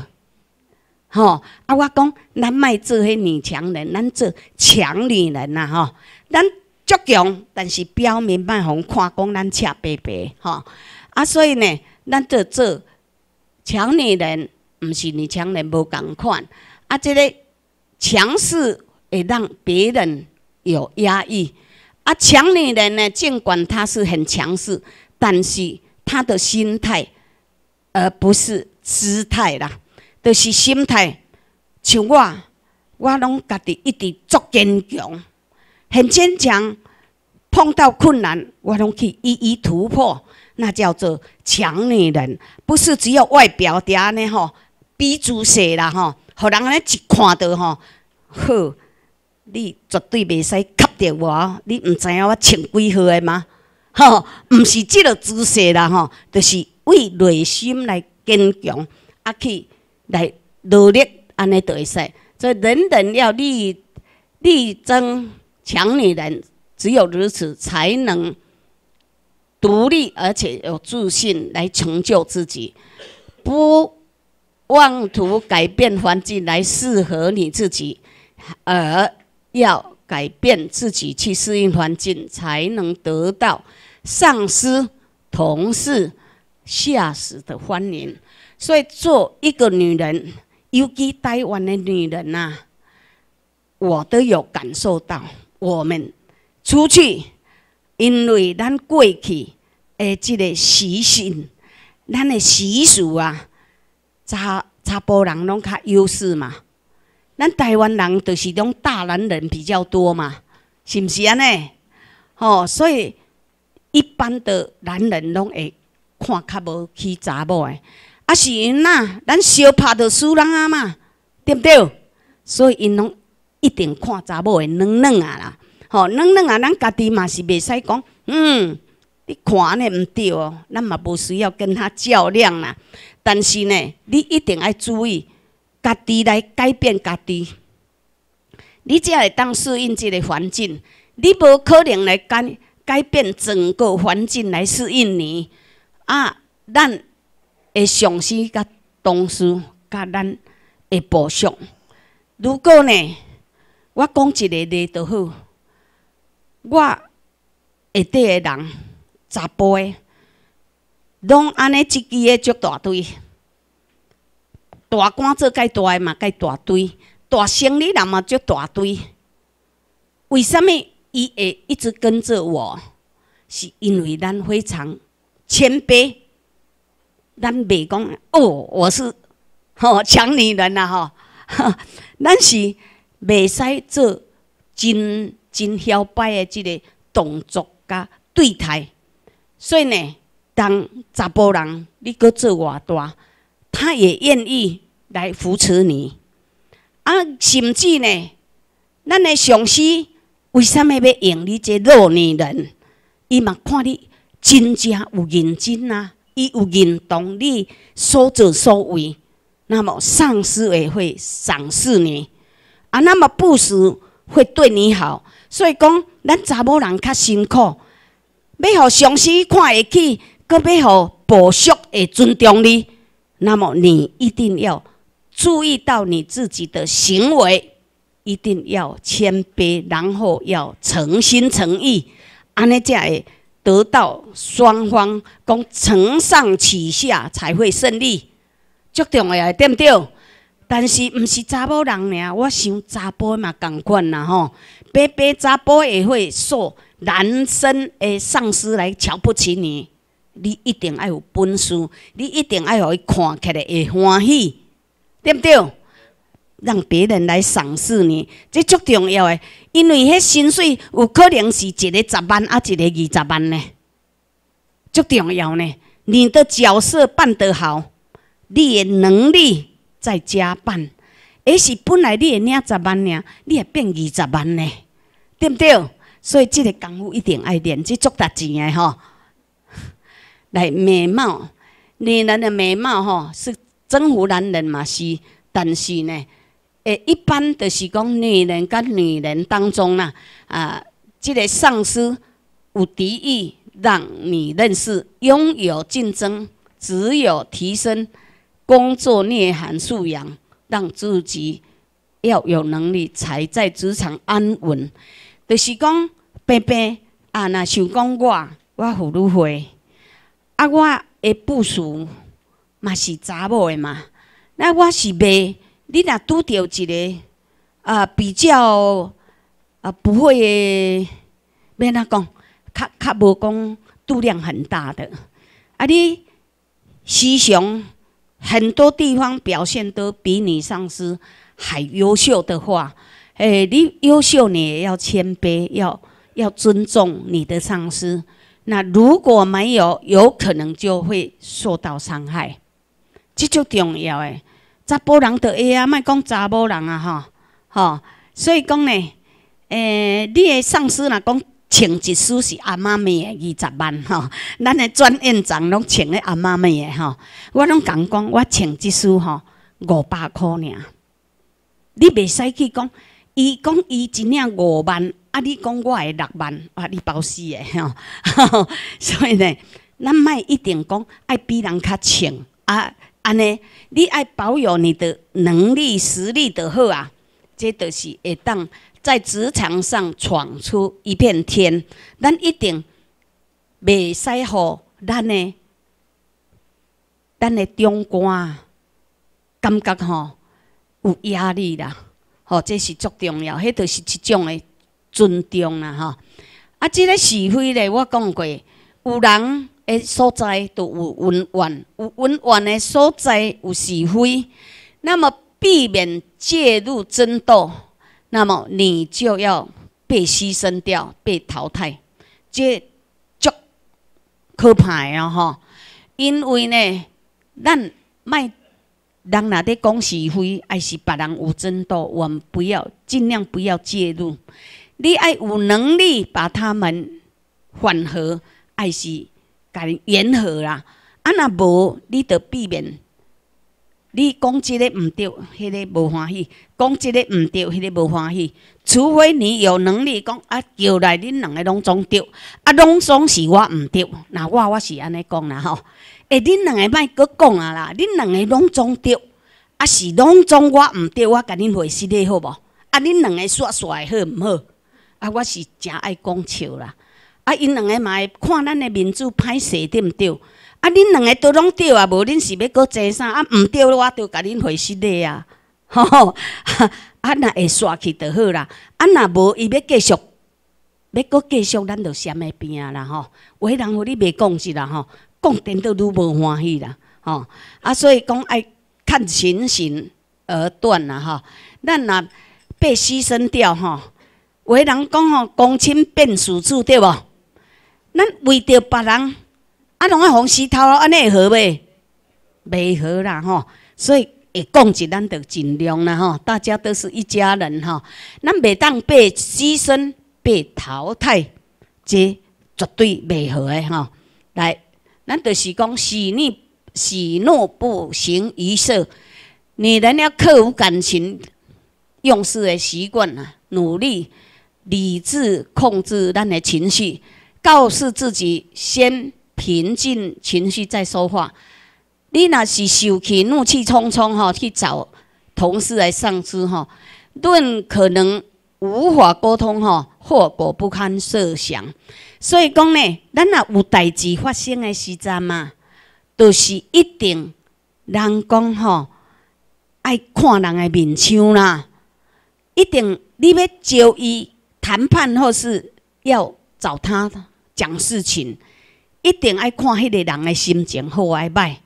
吼啊，我讲咱卖做迄女强人，咱做强女人呐，吼，咱足强，但是表面莫互看讲咱赤白白，吼啊，所以呢，咱做做强女人，毋是女强人，无共款。啊，这个强势会让别人有压抑。啊，强女人呢，尽管她是很强势，但是她的心态，而不是姿态啦，就是心态。像我，我拢家己一直足坚强，很坚强。碰到困难，我拢去一一突破，那叫做强女人。不是只有外表嗲呢吼。比姿势啦，吼，互人安尼一看到吼，好，你绝对袂使吸着我，你毋知影我穿几号诶吗？吼，毋是即个姿势啦，吼，就是为内心来坚强，啊去来努力安尼做会使。所以人人要力力争强女人，只有如此才能独立而且有自信来成就自己，不。妄图改变环境来适合你自己，而要改变自己去适应环境，才能得到上司、同事、下属的欢迎。所以，做一个女人，尤其台湾的女人呐，我都有感受到。我们出去，因为咱过去诶，这个习性，咱的习俗啊。查查甫人拢较优势嘛，咱台湾人著是种大男人比较多嘛，是毋是安尼？吼，所以一般的男人拢会看较无起查某诶，啊是因呐，咱相拍着输人啊嘛，对毋对？所以因拢一定看查某诶软软啊啦，吼软软啊，咱家己嘛是袂使讲，嗯，你看呢毋对哦，咱嘛无需要跟他较量啦。但是呢，你一定要注意，家己来改变家己。你才会当适应这个环境，你无可能来改改变整个环境来适应你啊！咱会上司甲同事甲咱会部属，如果呢，我讲一个例就好，我会底的人查甫的。拢安尼一支个足大队，大官做介大个嘛，介大队，大生理人嘛足大队。为什么伊会一直跟着我？是因为咱非常谦卑，咱袂讲哦，我是吼强女人呐吼。咱是袂使做真真嚣摆的即个动作甲对台，所以呢。当查甫人，你搁做偌大，他也愿意来扶持你啊。甚至呢，咱的上司为什么要用你这弱女人？伊嘛看你真正有认真啊，伊有认同你所做所为，那么上司会会赏识你啊。那么不时会对你好，所以讲咱查某人较辛苦，要互上司看下起，格要互博学，会尊重你，那么你一定要注意到你自己的行为，一定要谦卑，然后要诚心诚意，安尼才会得到双方讲承上启下才会胜利，绝对会点着。但是毋是查某人尔，我想查甫嘛共款啦吼，白白查甫也会受男生的上司来瞧不起你。你一定要有本事，你一定要让伊看起来会欢喜，对不对？让别人来赏识你，这最重要诶。因为迄薪水有可能是一个十万，啊，一个二十万呢。最重要呢，你的角色扮得好，你的能力在加办，而是本来你个领十万呢，你也变二十万呢，对不对？所以这个功夫一定爱练，这足值钱诶吼。来美貌，女人的美貌，吼是征服男人嘛？是，但是呢，诶，一般就是讲女人甲女人当中呐，啊，这个上司有敌意，让你认识，拥有竞争，只有提升工作内涵素养，让自己要有能力，才在职场安稳。就是讲，拜拜啊！那想讲我，我好你会。啊，我的部署嘛是查某的嘛，那我是袂，你若拄到一个啊比较啊不会，边个讲，较较无讲度量很大的，啊你思想很多地方表现都比你上司还优秀的话，诶，你优秀你也要谦卑，要要尊重你的上司。那如果没有，有可能就会受到伤害，这就重要的。查甫人就会啊，卖讲查甫人啊，哈，哈。所以讲呢，诶，你的上司呐，讲请一书是阿妈咪的二十万哈，咱的专院长拢请阿妈咪的哈，我拢共讲，我请一书吼五百块尔，你袂使去讲，伊讲伊一领五万。啊！你讲我诶六万，啊，你包死的吼！所以呢，咱卖一定讲爱比人较强啊！安尼，你爱保有你的能力、实力著好啊！即就是会当在职场上闯出一片天。咱一定袂使互咱诶，咱诶中官感觉吼有压力啦！吼，这是足重要，迄就是一种诶。尊重啦，吼啊，这个是非咧，我讲过，有人诶所在都有恩怨，有恩怨诶所在有是非。那么，避免介入争斗，那么你就要被牺牲掉、被淘汰，这足可怕呀，吼因为呢，咱卖。人若咧讲是非，还是别人有争斗，我们不要，尽量不要介入。你爱有能力把他们缓和，还是甲解言和啦？啊，若无，你着避免。你讲即个毋对，迄个无欢喜；讲即个毋对，迄个无欢喜。除非你有能力讲啊，叫来恁两个拢总对，啊，拢总是我毋对。那我我是安尼讲啦吼。哎，恁两个莫阁讲啊啦，恁两个拢总对，啊，是拢总我毋对，我甲恁回释个好无？啊，恁两个说说个好毋好？啊，我是诚爱讲笑啦！啊，因两个嘛爱看咱的民主派势对毋对？啊，恁两个都拢对啊，无恁是要搁争啥？啊，毋对我就甲恁回失礼啊！吼，啊，若会煞去就好啦。啊，若无伊要继续，要搁继续，咱就先下边啦吼。的人和你袂讲是啦吼，讲颠倒愈无欢喜啦吼。啊，所以讲爱看情形而断啦吼，咱若被牺牲掉吼。有的人讲吼：“公亲变私，子，对无？”咱为着别人，啊，拢爱红丝头安尼会好袂？袂好啦吼！所以，会讲一，咱着尽量啦吼！大家都是一家人吼，咱袂当被牺牲、被淘汰，这绝对袂好诶吼。来，咱着是讲许你许诺不行一色，女人要克服感情用事诶习惯啊，努力。理智控制咱的情绪，告诉自己先平静情绪再说话。你若是受气、怒气冲冲吼去找同事来上司吼，论可能无法沟通吼，后果不堪设想。所以讲呢，咱若有代志发生的时阵嘛，都是一定人讲吼，爱看人的面相啦，一定你要招伊。谈判或是要找他讲事情，一定爱看迄个人的心情好还歹，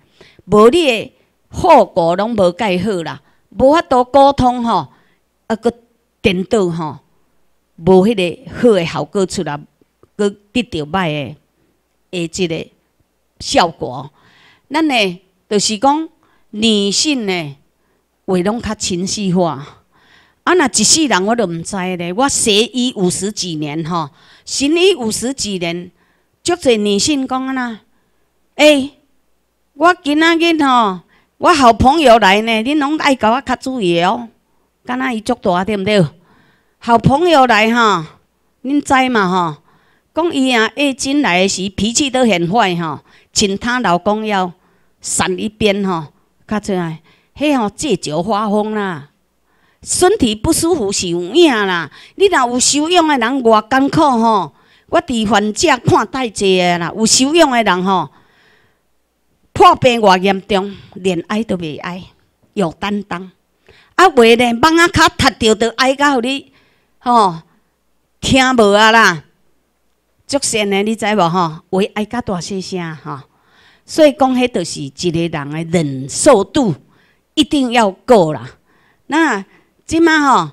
无你后果拢无介好啦，无法度沟通吼，啊个颠倒吼，无迄个好的效果出来，阁得到歹的，诶，即个效果。咱呢，就是讲女性呢，话拢较情绪化。啊！那一世人我都毋知咧。我学医五十几年吼，行医五十几年，足侪女性讲啊呐。诶，我今仔日吼，我好朋友来呢，恁拢爱甲我较注意哦。敢若伊足大对毋对？好朋友来吼，恁知嘛吼？讲伊啊，月进来时脾气都很坏吼，请她老公要闪一边吼，较出来，嘿吼借酒发疯啦。身体不舒服是有影啦。你若有修养的人，偌艰苦吼，我伫患者看代济个啦。有修养的人吼，破病偌严重，连爱都袂爱，有担当。啊，袂咧，蚊仔壳踢着都爱家你吼，听无啊啦。足鲜的，你知无吼？为爱甲大声声吼。所以讲，迄就是一个人的忍受度一定要够啦。那即马吼，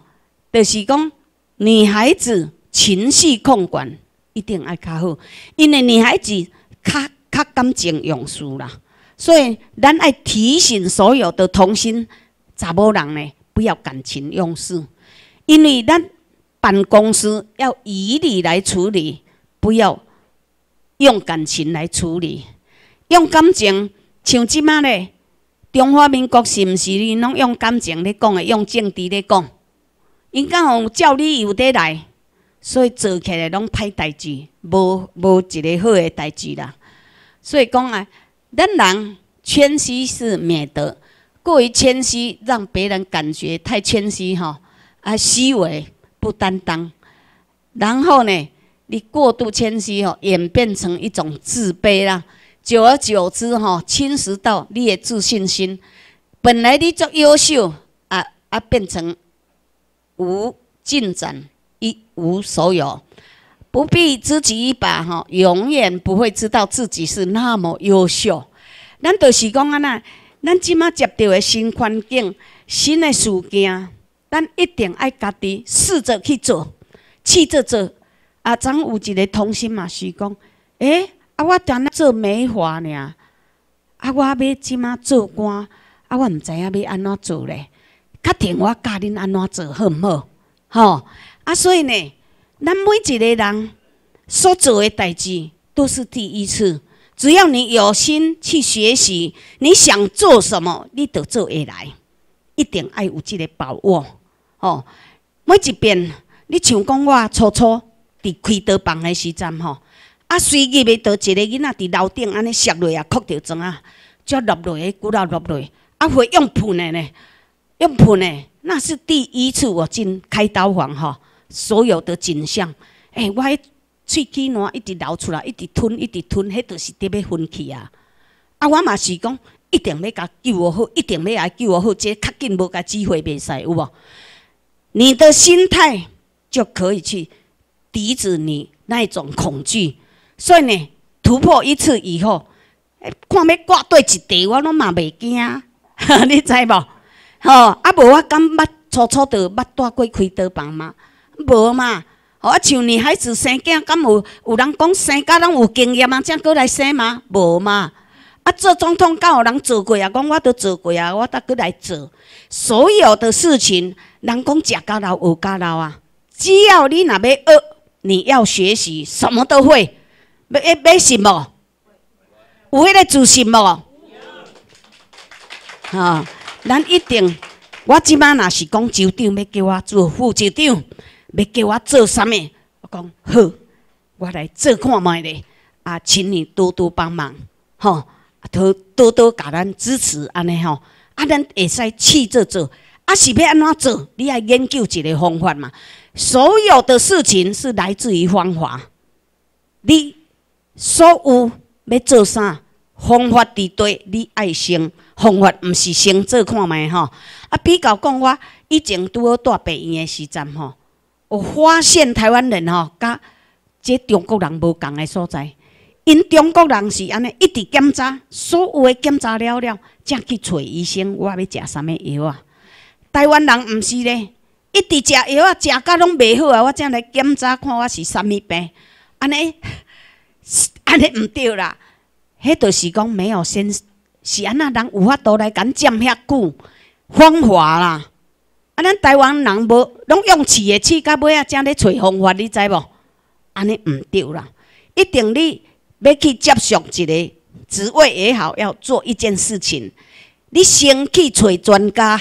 就是讲女孩子情绪控管一定爱较好，因为女孩子较较感情用事啦，所以咱爱提醒所有的同性查某人呢，不要感情用事，因为咱办公室要以理来处理，不要用感情来处理，用感情像即马咧。中华民国是毋是？你拢用感情咧讲，的，用政治咧讲，因有照你有得来，所以做起来拢歹，代志无无一个好诶代志啦。所以讲啊，咱人谦虚是美德，过于谦虚让别人感觉太谦虚，吼啊虚伪不担当。然后呢，你过度谦虚吼，演变成一种自卑啦。久而久之，哈，侵蚀到你的自信心。本来你作优秀，啊啊，变成无进展，一无所有。不必知己一把，哈，永远不会知道自己是那么优秀。咱就是讲安那，咱即马接到的新环境、新的事件，咱一定爱家己试着去做，试着做，啊，总有一个童心嘛，是讲，哎。啊，我单单做梅花尔，啊，我要即么做官？啊，我毋知影要安怎做咧，确定我教恁安怎做好毋好？吼！啊，所以呢，咱每一个人所做诶代志都是第一次，只要你有心去学习，你想做什么，你都做会来，一定爱有即个把握。哦，每一遍，你像讲我初初伫开刀房诶时阵，吼。啊，随意咪倒一个囡仔伫楼顶安尼摔落啊，哭着装啊，遮落落去，骨头落落，啊，回用喷的呢，用喷的，那是第一次我进开刀房吼。所有的景象，哎，我迄喙齿软一直流出来，一直吞一直吞，迄就是得要昏去啊！啊，我嘛是讲一定要甲救我好，一定要来救我好，即较紧无甲机会袂使有无？你的心态就可以去抵制你那一种恐惧。所以呢，突破一次以后，看要挂对一地，我拢嘛袂惊，你知无？吼！啊，无我敢捌初初着捌带过开刀房嘛？无嘛！吼、啊，像女孩子生囝，敢有有人讲生囝咱有经验啊？才过来生吗？无嘛！啊，做总统敢有人做过啊？讲我都做过啊！我才过来做。所有的事情，人讲食过老有功老啊！只要你若要学，你要学习，什么都会。要要要信无？有迄个自信无？好，咱一定。我即摆若是讲，州长要叫我做副州长，要叫我做啥物？我讲好，我来做看卖咧。啊，请你多多帮忙，吼，多多多甲咱支持安尼吼。啊，咱会使试做做。啊，是要安怎做？你爱研究一个方法嘛。所有的事情是来自于方法。你。所有要做啥方法？伫底，你爱先方法，毋是先做看觅吼。啊，比较讲我以前拄好住病院的时阵吼，我发现台湾人吼甲即中国人无共的所在。因中国人是安尼，一直检查，所有的检查了了，才去找医生，我要食啥物药啊？台湾人毋是咧，一直食药啊，食到拢袂好啊，我才来检查看我是啥物病，安尼。安尼毋对啦，迄著是讲没有先，是安那人有法度来敢占遐久方法啦。安咱台湾人无，拢用试个试到尾啊，正咧找方法，你知无？安尼毋对啦，一定你要去接受一个职位也好，要做一件事情，你先去找专家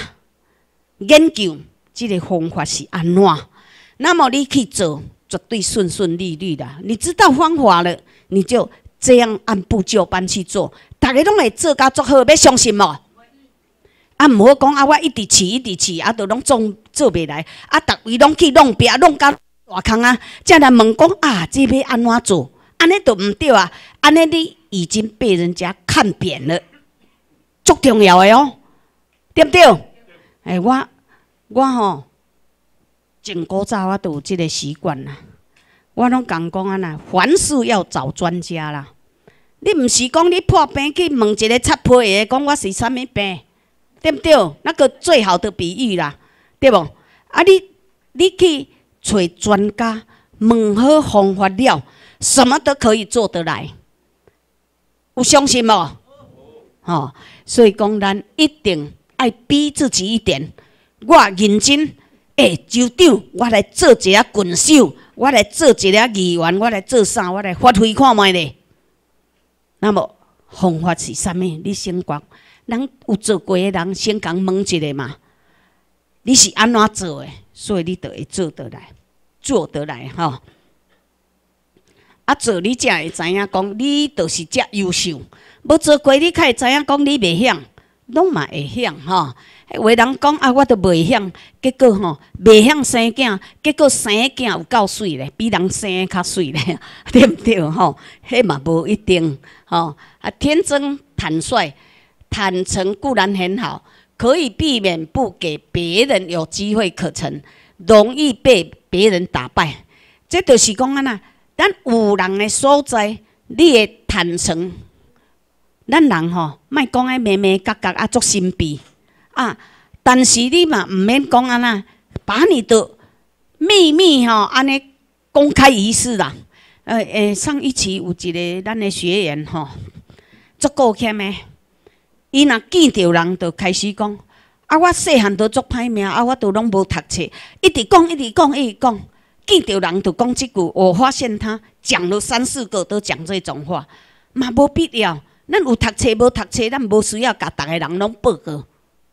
研究，即个方法是安怎，那么你去做。绝对顺顺利利的，你知道方法了，你就这样按部就班去做，大家拢会做加做好，要相信哦。啊，唔好讲啊，我一直试一直试，啊，都拢总做袂来，啊，逐位拢去弄别弄到大坑啊，再来问讲啊，这要安怎做？安尼都毋对啊，安尼你已经被人家看扁了，足重要的哦。丢对？哎，我我吼。真古早我都有即个习惯啦，我拢讲讲安那，凡事要找专家啦。你毋是讲你破病去问一个擦皮鞋，讲我是啥物病，对不对？那个最好的比喻啦，对不？啊，你你去找专家，问好方法了，什么都可以做得来。有相信无？哦，所以讲咱一定爱逼自己一点，我认真。诶，州长，我来做一下群秀，我来做一下议员，我来做啥？我来发挥看卖咧。那么方法是啥物？你先讲。人有做过的人先讲问一下嘛。你是安怎做诶？所以你就会做得来，做得来吼。啊，做你才会知影，讲你就是遮优秀。要做过，你才会知影，讲你袂晓，拢嘛会晓吼。的人讲啊，我都袂晓，结果吼袂晓生囝，结果生囝有够水咧，比人生较水咧，对毋对吼？迄嘛无一定吼。啊，天真坦率、坦诚固然很好，可以避免不给别人有机会可乘，容易被别人打败。这就是讲安那，咱有人的所在，你坦诚，咱人吼莫讲安，咩咩格格啊，作心病。啊！但是你嘛，毋免讲安那，把你的秘密吼安尼公开一次啦。呃，呃，上一期有一个咱的学员吼，足过去的，伊若见到人就开始讲啊，我细汉都足歹命啊，我都拢无读册，一直讲一直讲一直讲，见到人就讲即句。我发现他讲了三四个都讲这种话，嘛无必要。咱有读册无读册，咱无需要甲逐个人拢报告。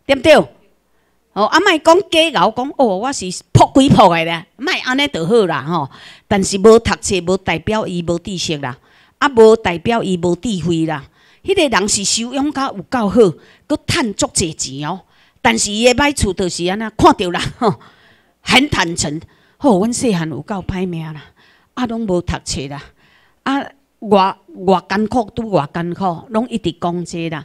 对不对？哦，啊，莫讲假猴，讲哦，我是扑鬼扑的啦，莫安尼就好啦，吼。但是无读册，无代表伊无知识啦，啊，无代表伊无智慧啦。迄个人是修养较有够好，佮趁足侪钱哦。但是伊的歹处就是安尼，看着人吼，很坦诚。哦，阮细汉有够歹命啦，啊，拢无读册啦，啊，偌偌艰苦拄偌艰苦，拢一直讲这啦。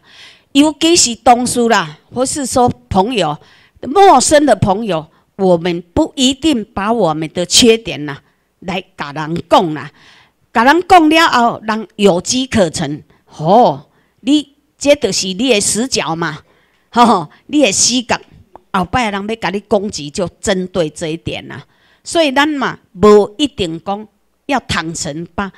尤其是同事啦，或是说朋友、陌生的朋友，我们不一定把我们的缺点呐来甲人讲啦。甲人讲了后，人有机可乘。吼，你这就是你的死角嘛，吼，你的死角。后摆人要甲你攻击，就针对这一点啦。所以咱嘛，无一定讲要坦诚，把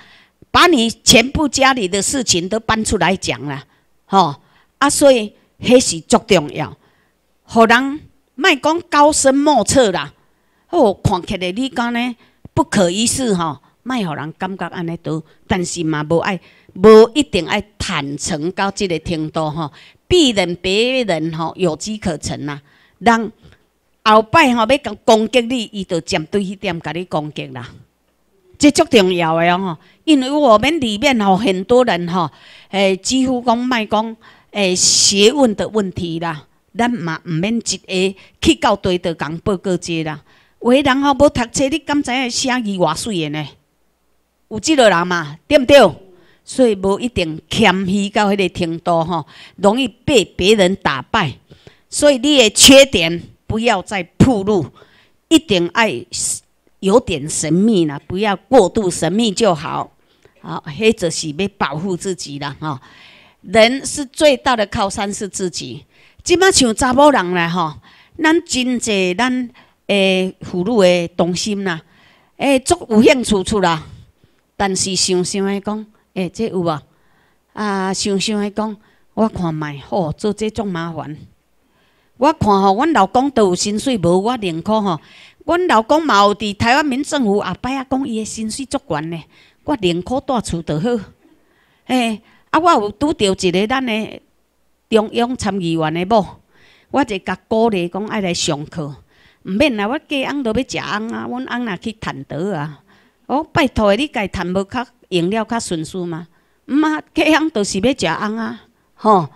把你全部家里的事情都搬出来讲啦，吼。啊，所以迄是足重要，互人莫讲高深莫测啦。哦，看起来你讲呢，不可一世吼，莫互人感觉安尼多。但是嘛，无爱，无一定爱坦诚到即个程度吼，必然别人吼有机可乘啦。人后摆吼要攻击你，伊就针对迄点甲你攻击啦。即足重要的吼，因为我们里面吼很多人吼，诶，几乎讲莫讲。诶，学问的问题啦，咱嘛毋免一下去到地就讲报告者啦。有诶人吼无读册，你甘知影写字偌水诶呢？有即落人嘛，对毋对？所以无一定谦虚到迄个程度吼，容易被别人打败。所以你诶缺点不要再暴露，一定爱有点神秘啦，不要过度神秘就好。好，迄就是要保护自己啦，吼。人是最大的靠山，是自己。即马像查某人来吼，咱真济咱诶妇女诶动心啦，诶，足有兴趣出啦。但是想想诶，讲诶，这有无？啊，想想诶，讲我看卖，吼，做这种麻烦。我看吼，阮老公都有薪水，无我认可吼。阮老公嘛有伫台湾民政府阿伯啊，讲伊诶薪水足悬咧。我认可大厝就好，诶。啊，我有拄到一个咱的中央参议员的某，我就甲鼓励讲爱来上课，毋免啦，我嫁翁都要食翁啊，阮翁若去趁刀啊。哦，拜托的，你家趁无较，用了较顺序嘛。毋啊，嫁翁都是要食翁啊，吼。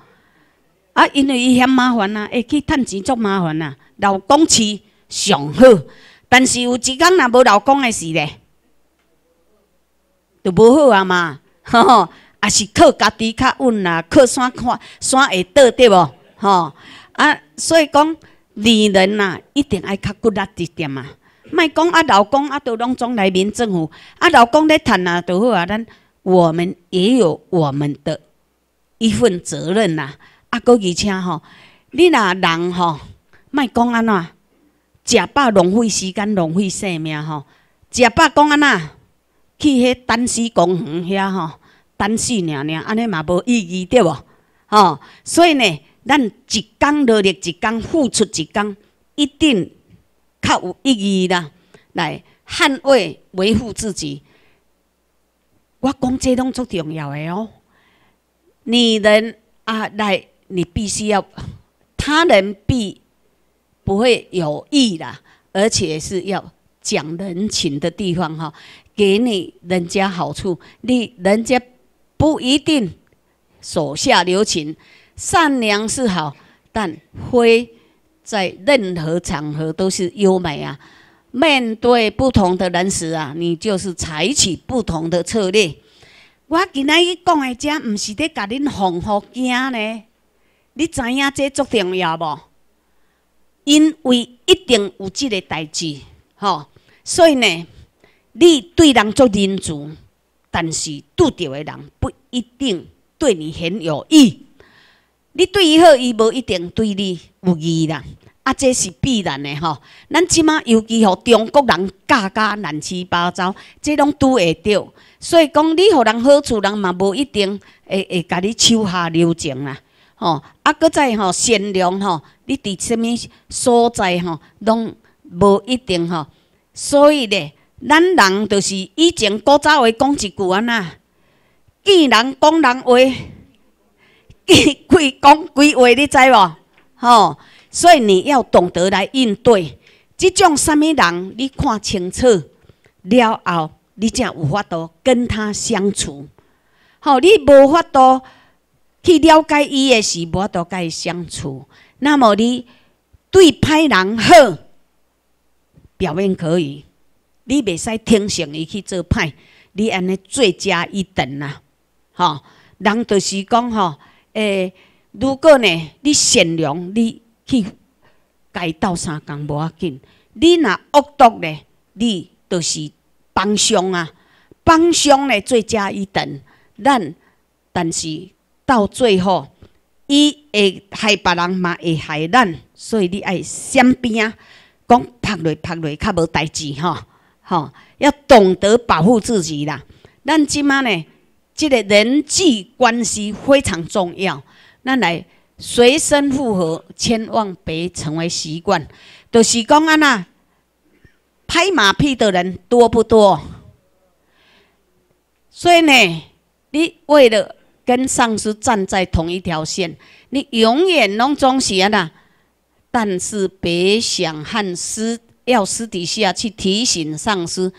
啊，因为伊嫌麻烦啊，会去趁钱足麻烦啊，老公饲上好，但是有一间若无老公的事咧，就无好啊嘛，吼。也是靠家己较稳啦，靠山看山会倒对无？吼啊，所以讲女人呐，一定爱较骨力一点嘛。莫讲啊，老公啊，到拢总来，民政府啊，老公咧趁啊，就好啊。咱我们也有我们的一份责任呐。啊，佫而且吼，你若人吼，莫讲安怎，食饱浪费时间，浪费生命吼。食饱讲安怎？去迄丹溪公园遐吼。但是，娘娘安尼嘛无意义，对无？吼，所以呢，咱一工努力，一工付出，一工一定较有意义啦，来捍卫维护自己。我讲这拢足重要的哦，女人啊，来，你必须要，他人必不会有意啦，而且是要讲人情的地方哈，给你人家好处，你人家。不一定手下留情，善良是好，但非在任何场合都是优美啊。面对不同的人时啊，你就是采取不同的策略。我今日讲的这，不是在把恁防护惊呢？你知影这重要无？因为一定有这个代志，吼。所以呢，你对人做民主。但是拄到的人不一定对你很有意，你对伊好，伊无一定对你有意啦。啊，这是必然的吼！咱即马尤其吼中国人，家家乱七八糟，这拢拄会到。所以讲，你互人好处，人嘛无一定会会甲你手下留情啦，吼！啊，搁再吼善良吼，你伫啥物所在吼，拢无一定吼。所以咧。咱人就是以前古早话讲一句安那，见人讲人话，见鬼讲鬼话，你知无？吼，所以你要懂得来应对这种什么人，你看清楚了后，你才有法度跟他相处。吼，你无法度去了解伊的是无法度甲伊相处。那么你对歹人好，表面可以。你袂使听信伊去做歹，你安尼罪加一等啊。吼人就是讲吼，诶，如果呢，你善良，你去解斗相共无要紧；你若恶毒呢，你就是帮凶啊！帮凶呢，罪加一等。咱但是到最后，伊会害别人嘛，会害咱，所以你爱闪边啊，讲拍落拍落，较无代志吼。好，要懂得保护自己啦。咱今麦呢，这个人际关系非常重要。咱来随身附和，千万别成为习惯。就是讲啊呐，拍马屁的人多不多？所以呢，你为了跟上司站在同一条线，你永远拢装安呐，但是别想和斯。要私底下去提醒上司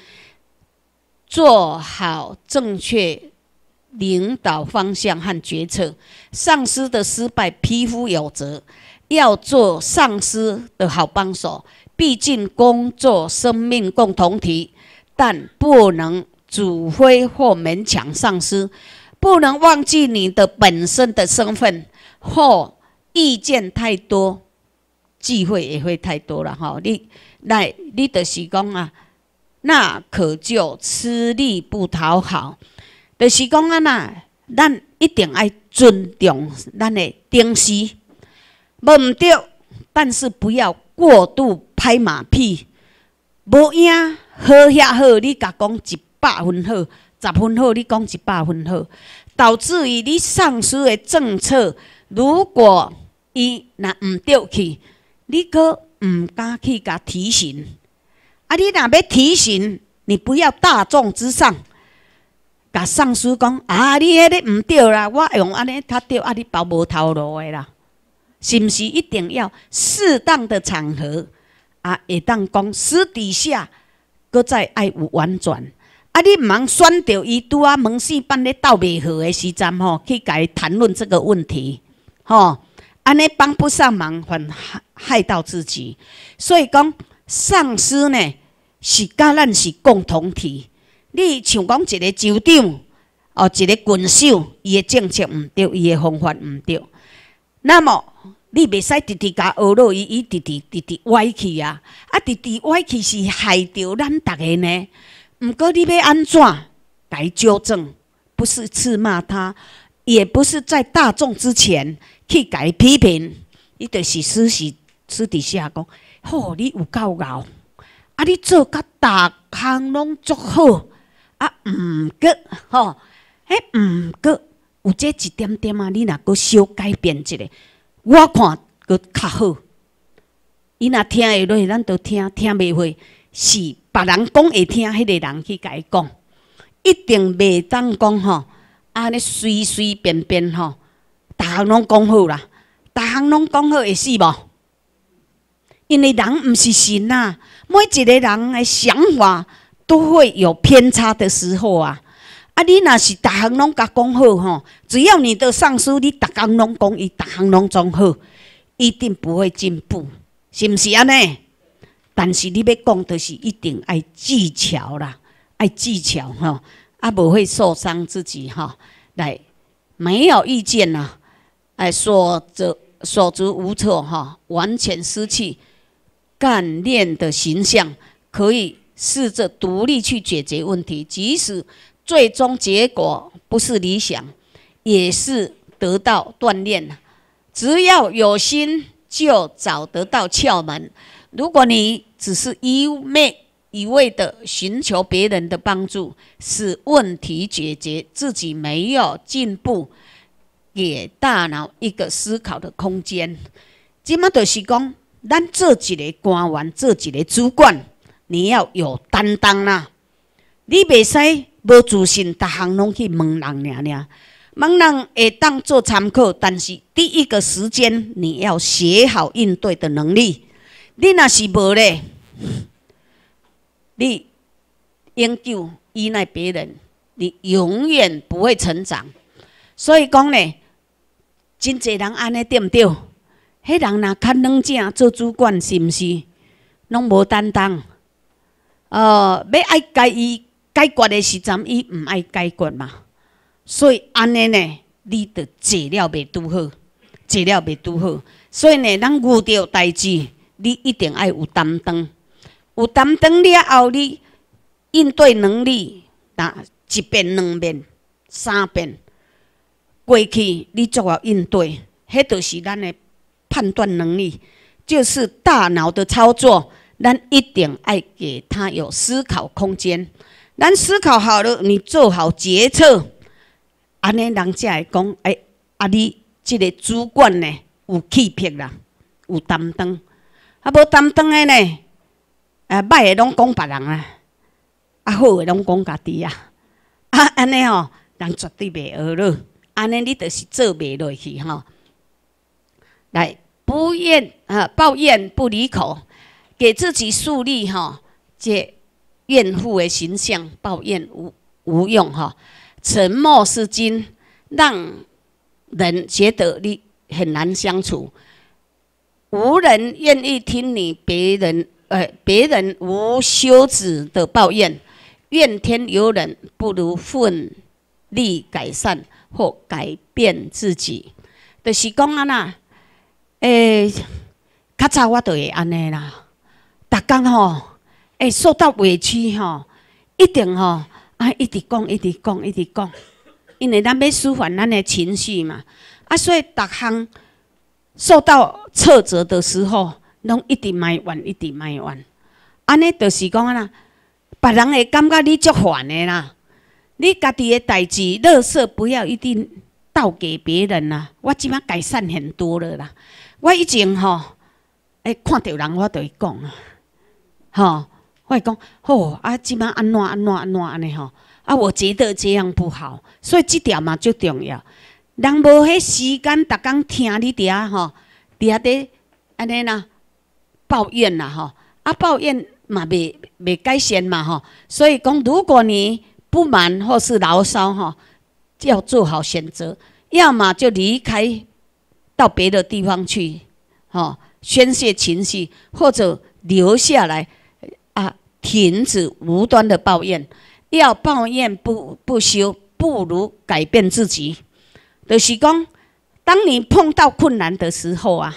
做好正确领导方向和决策。上司的失败，匹夫有责。要做上司的好帮手，毕竟工作、生命共同体。但不能指挥或勉强上司，不能忘记你的本身的身份。或意见太多，机会也会太多了哈。你。来，你就是讲啊，那可就吃力不讨好。就是讲啊，那咱一定爱尊重咱的定司，无毋对，但是不要过度拍马屁。无影好遐好，你甲讲一百分好，十分好，你讲一百分好，导致于你上司的政策，如果伊若毋对去，你哥。毋敢去甲提醒，啊！你若要提醒，你不要大众之上，甲上司讲啊！你迄个毋对啦，我用安尼，他对啊！你包无头路的啦，是毋是一定要适当的场合啊？会当讲私底下，搁再爱有婉转。啊！你毋通选到伊拄啊，门市办咧斗袂好诶时阵吼，去甲谈论这个问题，吼。安尼帮不上忙，反害害到自己。所以讲，上司呢是甲咱是共同体。你像讲一个州长哦，一个郡守，伊的政策唔对，伊的方法唔对。那么你袂使直直甲恶落伊，伊直直直直歪去啊！啊，直直歪去是害着咱大家呢。唔过，你要安怎来纠正？不是斥骂他，也不是在大众之前。去伊批评，伊就是私实。私底下讲，吼，你有够敖，啊，你做甲大项拢足好，啊，毋过吼，迄毋过有这一点点啊，你若阁小改变一下，我看阁较好。伊若听会落，咱都听听袂会，是别人讲会听迄个人去伊讲，一定袂当讲吼，安尼随随便便吼。逐项拢讲好啦，逐项拢讲好会死无，因为人毋是神呐，每一个人诶想法都会有偏差的时候啊。啊，你若是逐项拢甲讲好吼，只要你的上司，你逐项拢讲，伊逐项拢讲好，一定不会进步，是毋是安尼？但是你要讲的是一定爱技巧啦，爱技巧吼，也无会受伤自己吼，来，没有意见呐。哎，所足所足无措哈，完全失去干练的形象。可以试着独立去解决问题，即使最终结果不是理想，也是得到锻炼只要有心，就找得到窍门。如果你只是一昧一味的寻求别人的帮助，使问题解决，自己没有进步。给大脑一个思考的空间。即马就是讲，咱做一个官员，做一个主管，你要有担当呐。你袂使无自信，逐项拢去问人尔尔。问人会当做参考，但是第一个时间你要写好应对的能力。你若是无嘞，你永久依赖别人，你永远不会成长。所以讲呢。真侪人安尼对毋对？迄人若较软弱，做主管是毋是拢无担当？哦，要爱解伊解决的时阵，伊毋爱解决嘛。所以安尼呢，你得坐了袂拄好，坐了袂拄好。所以呢，咱遇到代志，你一定爱有担当。有担当了后，你应对能力，打一遍两遍三遍。过去你作何应对？迄就是咱的判断能力，就是大脑的操作。咱一定爱给他有思考空间。咱思考好了，你做好决策。安尼人才会讲，哎，啊你这个主管呢，有气魄啦，有担当。啊无担当的呢，啊歹个拢讲别人啊，啊好的拢讲家己啊。啊安尼哦，人绝对袂学了。安尼，你就是做袂落去哈。来，不怨啊，抱怨不离口，给自己树立哈这怨妇的形象，抱怨无无用哈。沉默是金，让人觉得你很难相处，无人愿意听你别人呃，别人无休止的抱怨，怨天尤人不如奋力改善。或改变自己，就是讲安呐，诶，较早我就会安尼啦。逐工吼，欸、受到委屈吼，一定吼，啊，一直讲，一直讲，一直讲，因为咱要舒缓咱的情绪嘛。啊，所以，逐项受到挫折的时候，拢一直埋怨，一直埋怨。安尼就是讲安呐，别人会感觉你足烦的啦。你家己的代志，垃圾不要一定倒给别人呐。我即摆改善很多了啦。我以前吼，哎，看到人我就会讲啊，我会讲，哦，啊，即摆安怎安怎安怎安尼吼，啊，我觉得这样不好，所以即点嘛最重要。人无迄时间，逐工听你伫吼，伫遐伫安尼啦，抱怨啦吼，啊，抱怨嘛未未改善嘛吼，所以讲，如果你不满或是牢骚，哈，要做好选择，要么就离开，到别的地方去，哈，宣泄情绪，或者留下来，啊，停止无端的抱怨。要抱怨不不休，不如改变自己。就是讲，当你碰到困难的时候啊，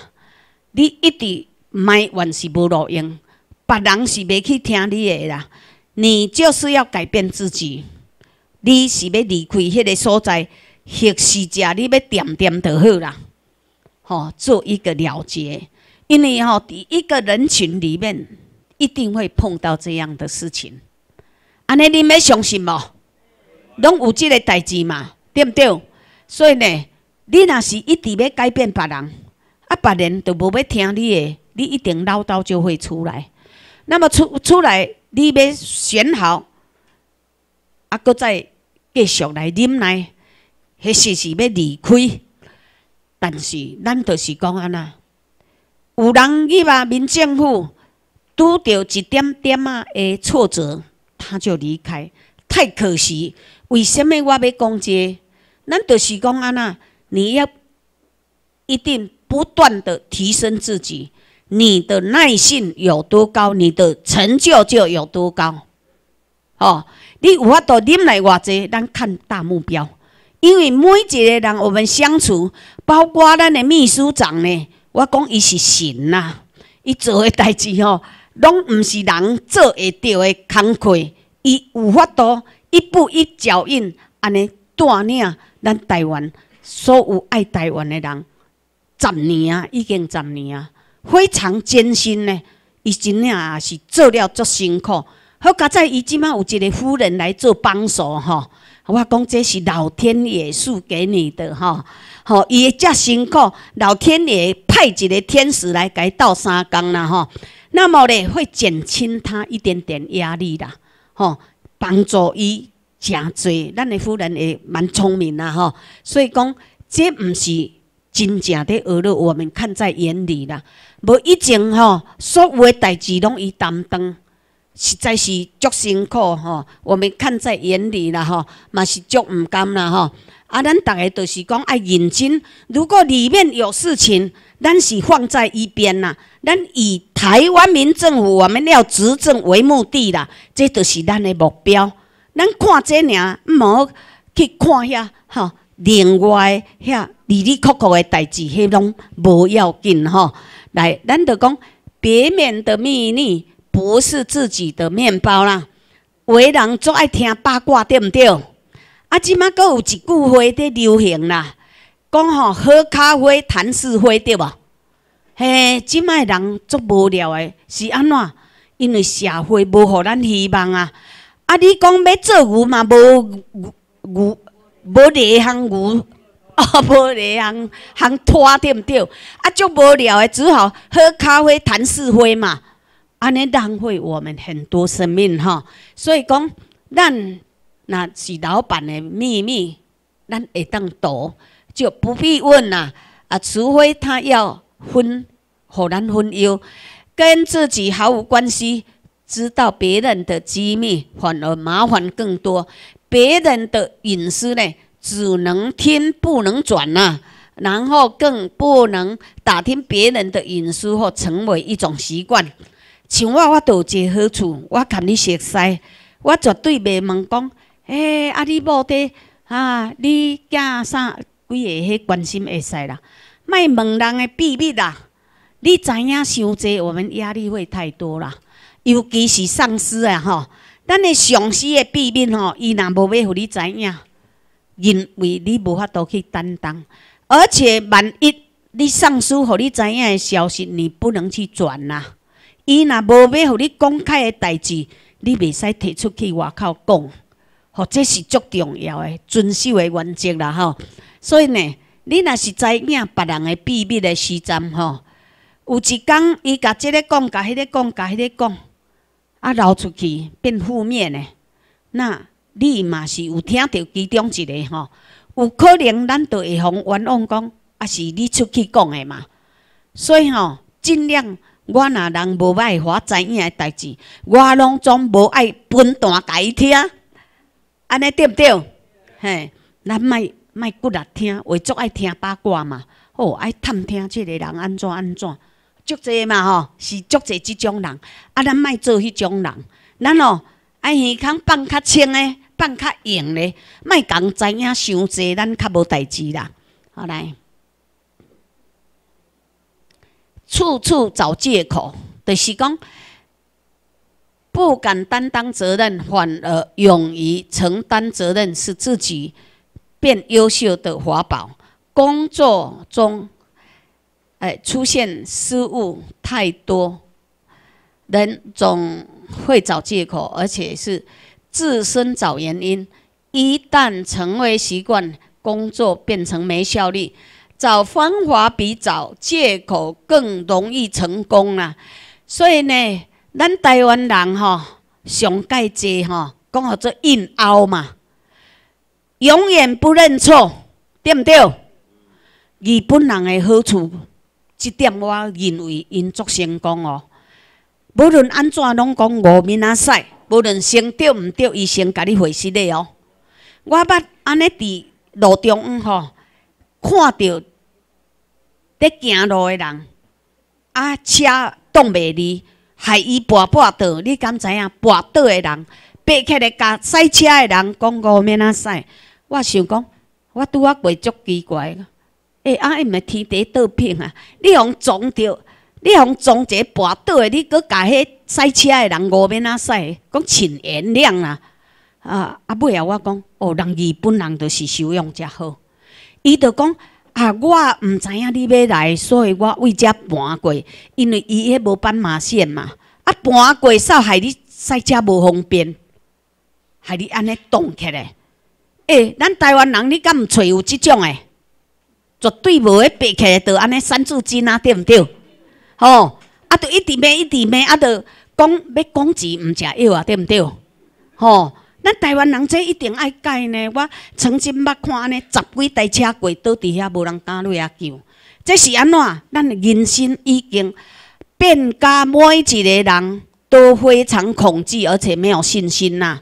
你一直埋怨是无路用，别人是袂去听你的啦。你就是要改变自己，你是要离开迄个所在，或是者你要点点就好啦。吼，做一个了结，因为吼第一个人群里面一定会碰到这样的事情。安尼，你要相信哦，拢有这个代志嘛，对毋对？所以呢，你若是一直要改变别人，啊，别人就无要听你的，你一定唠叨就会出来。那么出出来。你要选好，啊，搁再继续来忍耐，迄时是要离开。但是，咱就是讲安那，有人去吧，民政府拄着一点点啊的挫折，他就离开，太可惜。为什么我要讲这？咱就是讲安那，你要一定不断的提升自己。你的耐性有多高，你的成就就有多高。哦，你有法度忍耐偌济，咱看大目标。因为每一个人，我们相处，包括咱的秘书长呢，我讲伊是神呐，伊做的代志吼，拢毋是人做会到的。工课，伊有法度一步一脚印安尼带领咱台湾所有爱台湾的人，十年啊，已经十年啊。非常艰辛呢，伊真正也是做了足辛苦。好，刚才伊即晚有一个夫人来做帮手吼，我讲这是老天爷赐给你的吼，吼伊也遮辛苦，老天爷派一个天使来甲伊斗三工啦吼，那么咧会减轻他一点点压力啦。吼，帮助伊诚多。咱的夫人也蛮聪明啦吼，所以讲，这毋是真正的恶露，我们看在眼里啦。无以前吼，所有诶代志拢伊担当，实在是足辛苦吼。我们看在眼里啦吼，嘛是足毋甘啦吼。啊，咱逐个都是讲爱认真。如果里面有事情，咱是放在一边啦。咱以台湾民政府我们要执政为目的啦，这就是咱诶目标。咱看这尔，毋好去看下吼，另外遐。你你苦苦的代志，迄拢无要紧吼。来，咱就讲别面的秘密，不是自己的面包啦。为人足爱听八卦，对毋对？啊，即卖佫有一句话伫流行啦，讲吼喝咖啡谈是非，对无？嘿，即卖人足无聊诶，是安怎？因为社会无互咱希望啊。啊，你讲要做牛嘛，无牛，无一项牛？啊，无聊，通通拖对唔对？啊，足无聊的，只好喝咖啡谈是非嘛。安尼浪费我们很多生命吼。所以讲，咱若是老板的秘密，咱会当躲，就不必问啦。啊，除非他要分，给咱分忧，跟自己毫无关系。知道别人的机密，反而麻烦更多。别人的隐私呢？只能听不能转呐，然后更不能打听别人的隐私，或成为一种习惯。像我，我有一个好处，我看你熟识，我绝对袂问讲。哎，啊，你无的啊？你寄啥几个迄关心会使啦？卖问人的秘密啦！你知影，伤姐，我们压力会太多啦，尤其是上司啊吼。咱的上司的秘密吼，伊若无欲互你知影。因为你无法度去担当，而且万一你上司和你知影的消息，你不能去转呐。伊若无要和你公开的代志，你袂使提出去外口讲，和这是足重要的遵守的原则啦吼。所以呢，你若是知影别人的秘密的时阵吼，有一天伊甲这个讲，甲迄个讲，甲迄个讲，啊，漏出去变负面的，那。你嘛是有听到其中一个吼，有可能咱就会向冤枉讲，啊是你出去讲的嘛。所以吼，尽量我若人无爱话知影的代志，我拢总无爱分段解听，安尼对不对？嘿，咱卖卖骨力听，为足爱听八卦嘛，哦爱探听即个人安怎安怎，足侪嘛吼，是足侪即种人，啊咱卖做迄种人，咱哦爱耳康放较清的。放较用嘞，莫讲知影伤侪，咱较无代志啦。好来，处处找借口，就是讲不敢担当责任，反而勇于承担责任是自己变优秀的法宝。工作中，哎，出现失误太多，人总会找借口，而且是。自身找原因，一旦成为习惯，工作变成没效率。找方法比找借口更容易成功啊！所以呢，咱台湾人吼上盖济吼，讲好做硬拗嘛，永远不认错，对毋对？日本人的好处，这点我认为因足成功哦。无论安怎拢讲，无闽阿塞。无论先钓毋钓，医生甲你回息的哦。我捌安尼伫路中央吼，看着伫行路的人，啊车挡袂离，害伊跋跋倒，你敢知影跋倒的人爬起来甲塞车的人讲乌面啊塞。我想讲，我拄啊未足奇怪，哎啊，毋系天地倒平啊！你互撞到，你互撞者跋倒的，你搁甲迄。塞车诶人，五变啊塞？讲请原谅啦！啊，啊尾后我讲，哦，人日本人就是修养较好。伊就讲，啊，我毋知影你要来，所以我为遮搬过，因为伊迄无斑马线嘛，啊，搬过煞害你塞车无方便，害你安尼冻起来。诶，咱台湾人你敢毋揣有即种诶？绝对无诶，爬起来就安尼三字经啊，对毋对？吼，啊，就一直骂，一直骂，啊，就。讲要讲钱毋食药啊，对毋对？吼，咱台湾人这一定爱改呢。我曾经捌看呢，十几台车过倒伫遐无人敢落去救。这是安怎？咱的人心已经变，加每一个人都非常恐惧，而且没有信心呐。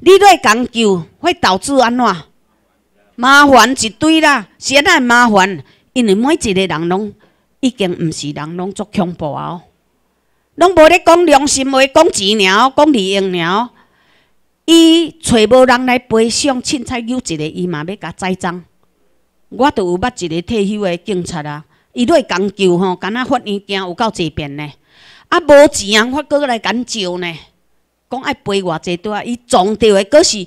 你落会讲救，会导致安怎？麻烦一堆啦，是安在麻烦，因为每一个人拢已经毋是人，拢足恐怖啊。拢无咧讲良心，话，讲钱了，讲利用了。伊找无人来赔偿，凊彩有一个伊嘛要佮栽赃。我都有捌一个退休的警察啊，伊在讲究吼，敢若发院惊有够济遍呢。啊，无钱法过来讲招呢，讲爱赔偌济啊？伊撞到的佫是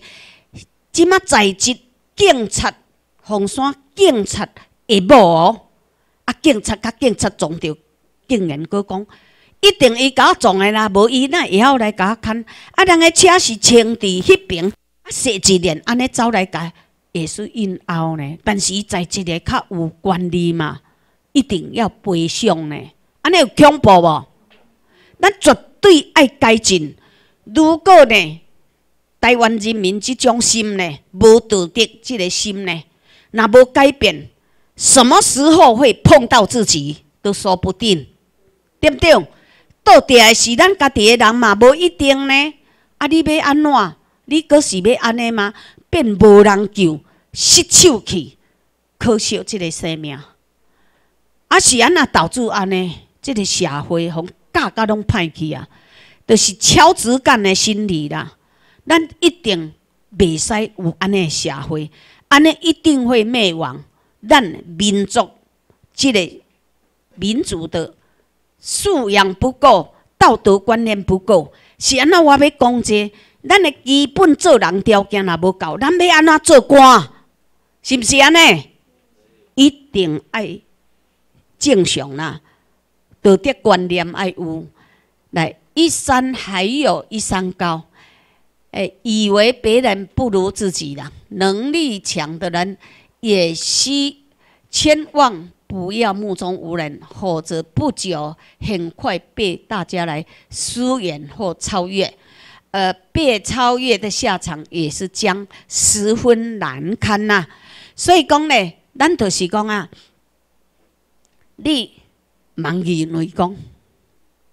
即马在职警察、洪山警察也无哦。啊，警察甲警察撞到，竟然阁讲。一定伊我撞诶啦，无伊那会晓来我牵。啊，人个车是停伫迄边，十一年安尼走来甲，也是因后呢。但是伊在这个较有管理嘛，一定要赔偿呢。安尼有恐怖无？咱绝对爱改进。如果呢，台湾人民即种心呢，无道德即个心呢，若无改变，什么时候会碰到自己都说不定，对不对？到的是咱家己的人嘛？无一定呢。啊，你要安怎？你阁是要安尼吗？变无人救，失手去，可惜这个生命。啊，是安那导致安尼，这个社会互教教拢歹去啊！就是超值钱的心理啦。咱一定袂使有安尼社会，安尼一定会灭亡。咱民族这个民族的。素养不够，道德观念不够，是安那？我要讲者，咱的基本做人条件也无够，咱要安那做官，是不是安尼？一定爱正常啦，道德观念爱有。来，一山还有一山高，哎，以为别人不如自己啦，能力强的人，也需千万。不要目中无人，否则不久很快被大家来疏远或超越，而被超越的下场也是将十分难堪呐。所以讲呢，咱就是讲啊，你忙以为讲，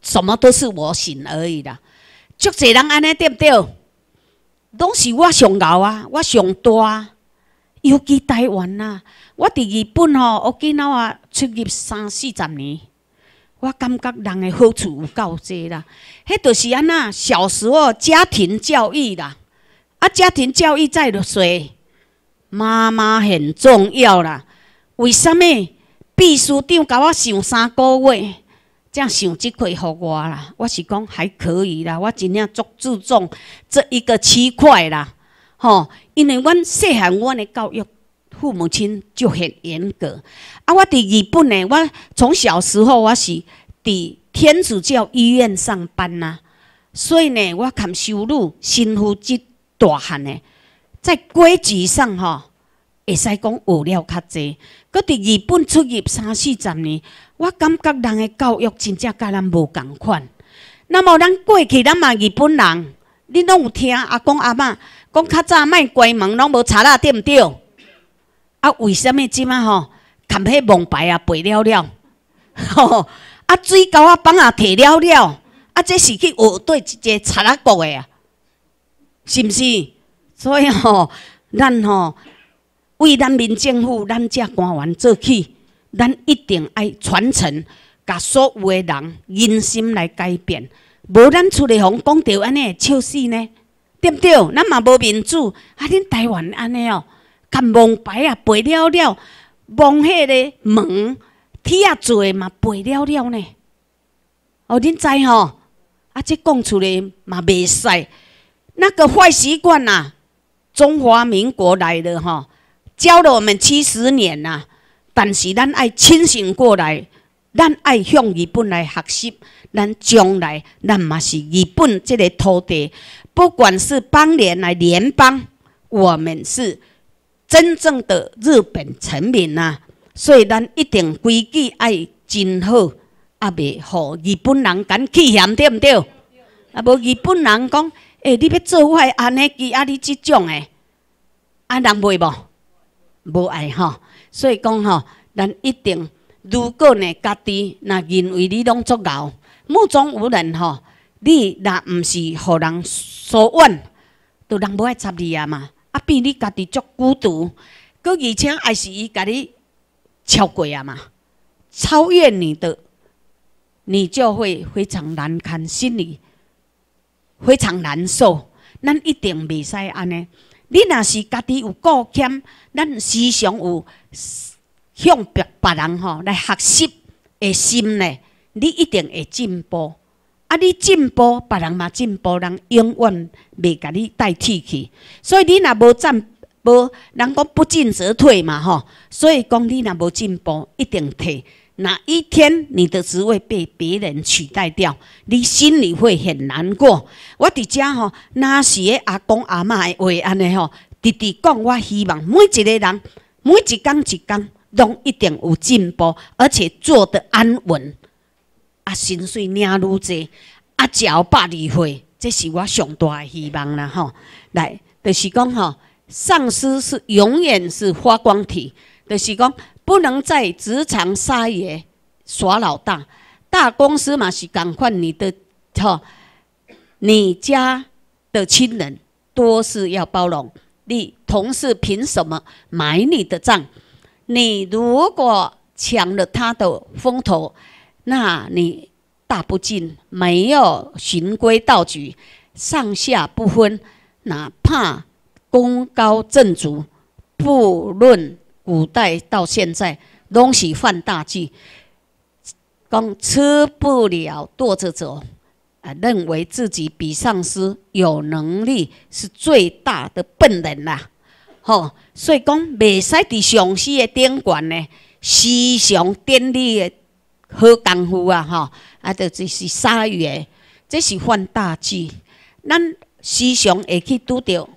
什么都是我行而已啦。足侪人安尼对不对？拢是我上敖啊，我上大啊。尤其台湾啦，我伫日本吼，我囡仔话出入三四十年，我感觉人的好处有够多啦。迄就是安那小时候家庭教育啦，啊家庭教育在落谁？妈妈很重要啦。为什物秘书长甲我想三个月，这样想即块互我啦？我是讲还可以啦，我尽量足注重这一个区块啦，吼。因为阮细汉，阮的教育父母亲就很严格。啊，我伫日本呢，我从小时候我是伫天主教医院上班呐，所以呢，我含收入辛苦即大汉呢，在规矩上吼，会使讲学了较济。佮伫日本出入三四十年，我感觉人的教育真正甲咱无共款。那么咱过去咱嘛日本人，你拢有听阿公阿嬷？讲较早卖关门，拢无查啦，对唔对？啊，为什么即嘛吼，含迄蒙牌啊赔了了，吼，啊水沟啊帮啊提了了，啊，这是去学对一个查啦国的啊，是毋是？所以吼，咱吼为人民政府，咱遮官员做起，咱一定爱传承，甲所有的人人心来改变，无咱出来宏讲到安尼，笑死呢！对对，咱嘛无民主，啊！恁台湾安尼哦，干蒙牌啊，背了了，蒙迄个门，铁啊做嘛背了了呢？哦，恁知吼？啊，这讲出来嘛未使，那个坏习惯呐，中华民国来的吼，教了我们七十年呐，但是咱爱清醒过来。咱爱向日本来学习，咱将来咱嘛是日本这个土地，不管是邦联来联邦，我们是真正的日本臣民呐。所以咱一定规矩爱真好，也袂予日本人敢去嫌，对唔对？啊，无日本人讲，哎，你要做我安尼，其啊你即种诶，啊，人袂无，无爱吼，所以讲吼，咱一定。如果呢，家己那认为你拢足够，目中无人吼，你若毋是予人所怨，都人无爱插你啊嘛。啊，比你家己足孤独，佮而且还是伊家己超过啊嘛，超越你的，你就会非常难堪，心里非常难受。咱一定袂使安尼。你若是家己有顾欠，咱时常有。向别别人吼来学习的心呢，你一定会进步。啊，你进步，别人嘛进步，人永远袂甲你代替去。所以你若无进无人讲不进则退嘛，吼。所以讲你若无进步，一定退。哪一天你的职位被别人取代掉，你心里会很难过。我伫遮吼那些阿公阿妈的话，安尼吼，直直讲。我希望每一个人，每一工一工。拢一定有进步，而且做得安稳，啊薪水领愈多，啊只要百二岁，这是我上大的希望啦！吼，来，就是讲吼，上司是永远是发光体，就是讲不能再职场撒野耍老大。大公司嘛是赶快你的，吼，你家的亲人多是要包容，你同事凭什么买你的账？你如果抢了他的风头，那你大不敬，没有循规蹈矩，上下不分，哪怕功高震主，不论古代到现在，东西犯大忌，光吃不了，躲着走啊！认为自己比上司有能力，是最大的笨人呐。吼，所以讲，袂使伫上司诶顶悬咧，思想典礼诶好功夫啊，吼，啊，著就是鲨鱼即是犯大忌。咱时常会去拄着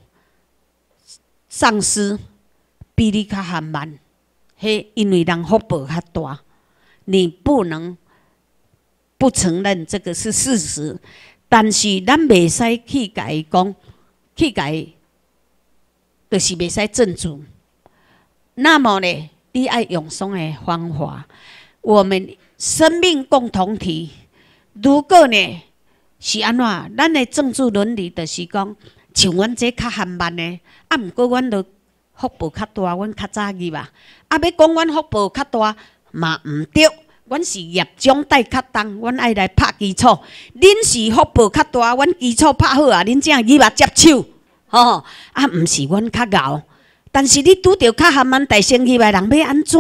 上司比你较含慢，嘿，因为人福报较大，你不能不承认这个是事实。但是咱袂使去伊讲，去伊。就是袂使正主，那么呢，你爱用什么方法？我们生命共同体，如果呢是安怎？咱的政治伦理就是讲，像阮这较缓慢的，啊，不过阮都福报较大，阮较早去吧。啊，要讲阮福报较大嘛，毋对，阮是业障带较重，阮爱来拍基础。恁是福报较大，阮基础拍好啊，恁才样伊接手。哦，啊，毋是阮较敖，但是你拄着较慢慢大生气的人要安怎？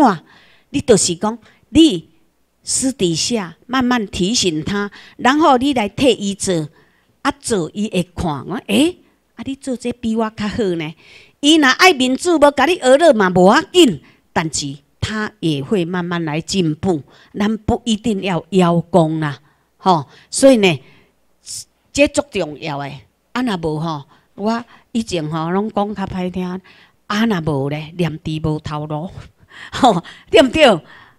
你就是讲，你私底下慢慢提醒他，然后你来替伊做，啊做伊会看。我哎，啊你做这比我较好呢。伊若爱面子，要甲你呵咾嘛无要紧，但是他也会慢慢来进步。咱不一定要邀功啦，吼。所以呢，这足重要诶。啊若无吼，我。以前吼，拢讲较歹听，啊若无咧，念地无头路，吼对毋对？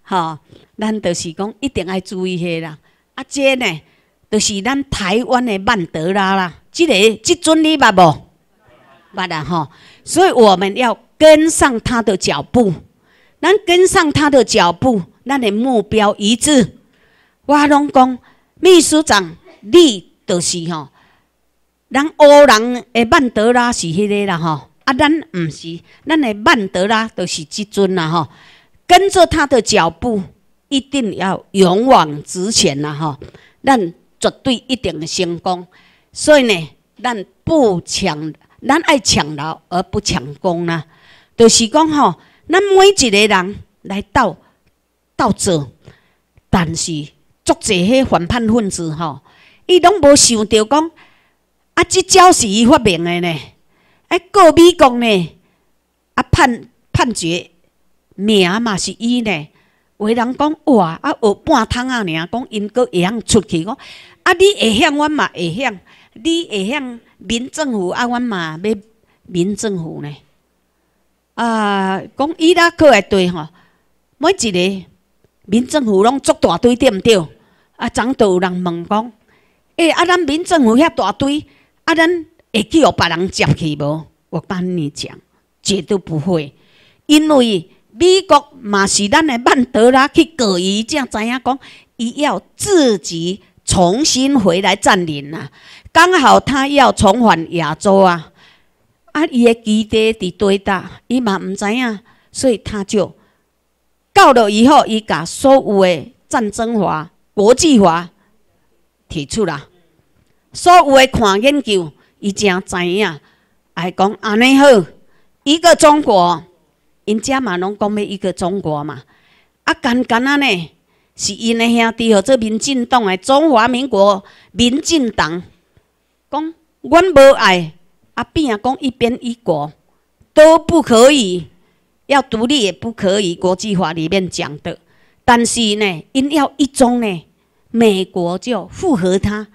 吼？咱就是讲一定要注意迄啦。啊，这个呢，就是咱台湾的曼德拉啦，即个，即阵你捌无？捌啊，吼。所以我们要跟上他的脚步，咱跟上他的脚步，咱的目标一致。我拢讲，秘书长，你就是吼。咱乌人诶，曼德拉是迄个啦，吼！啊，咱毋是，咱诶曼德拉就是即阵啦，吼！跟着他的脚步，一定要勇往直前啦，吼！咱绝对一定成功。所以呢，咱不抢，咱爱抢劳而不抢功啦，就是讲吼，咱每一个人来到到这，但是足侪迄反叛分子吼，伊拢无想着讲。啊！即招是伊发明的呢？啊，告美国呢？啊判判决名嘛是伊呢？伟人讲哇！啊学半桶啊尔，讲因阁会晓出去讲。啊，你会向阮嘛？会向？你会向民政府，啊？阮嘛要民政府呢？啊，讲伊拉过的对吼，每一个民政府拢足大队毋着。啊，昨都有人问讲，诶，啊咱民政府遐大队？啊，咱会去予别人接去无？我帮你讲，绝都不会，因为美国嘛是咱的曼德拉去搞伊，才知影讲伊要自己重新回来占领啦。刚好他要重返亚洲啊，啊，伊的基地伫倒搭，伊嘛毋知影，所以他就到了以后，伊把所有的战争化国际化提出了。所有的看研究，伊才知影，哎，讲安尼好，一个中国，因遮嘛拢讲要一个中国嘛。啊，干干仔呢，是因个兄弟吼，做民进党诶，中华民国民进党讲，阮无爱，啊变啊讲一边一国都不可以，要独立也不可以，国际法里面讲的。但是呢，因要一中呢，美国就附和他。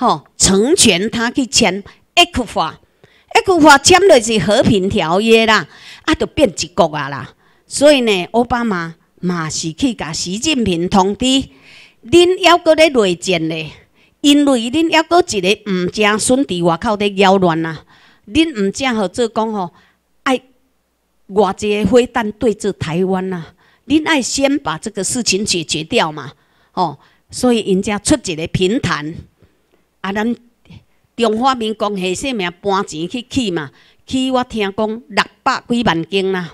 哦，成全他去签《艾克法》，《艾克法》签落是和平条约啦，啊，就变一国啊啦。所以呢，奥巴马嘛是去甲习近平通知：，恁要搁咧内战咧，因为恁要搁一个毋正孙伫外口咧扰乱啊。恁毋正好做讲吼，爱外一个坏蛋对峙台湾啊，恁爱先把这个事情解决掉嘛。哦，所以人家出一个平谈。啊，咱中华民民共和国搬钱去起嘛？起我听讲六百几万斤啦。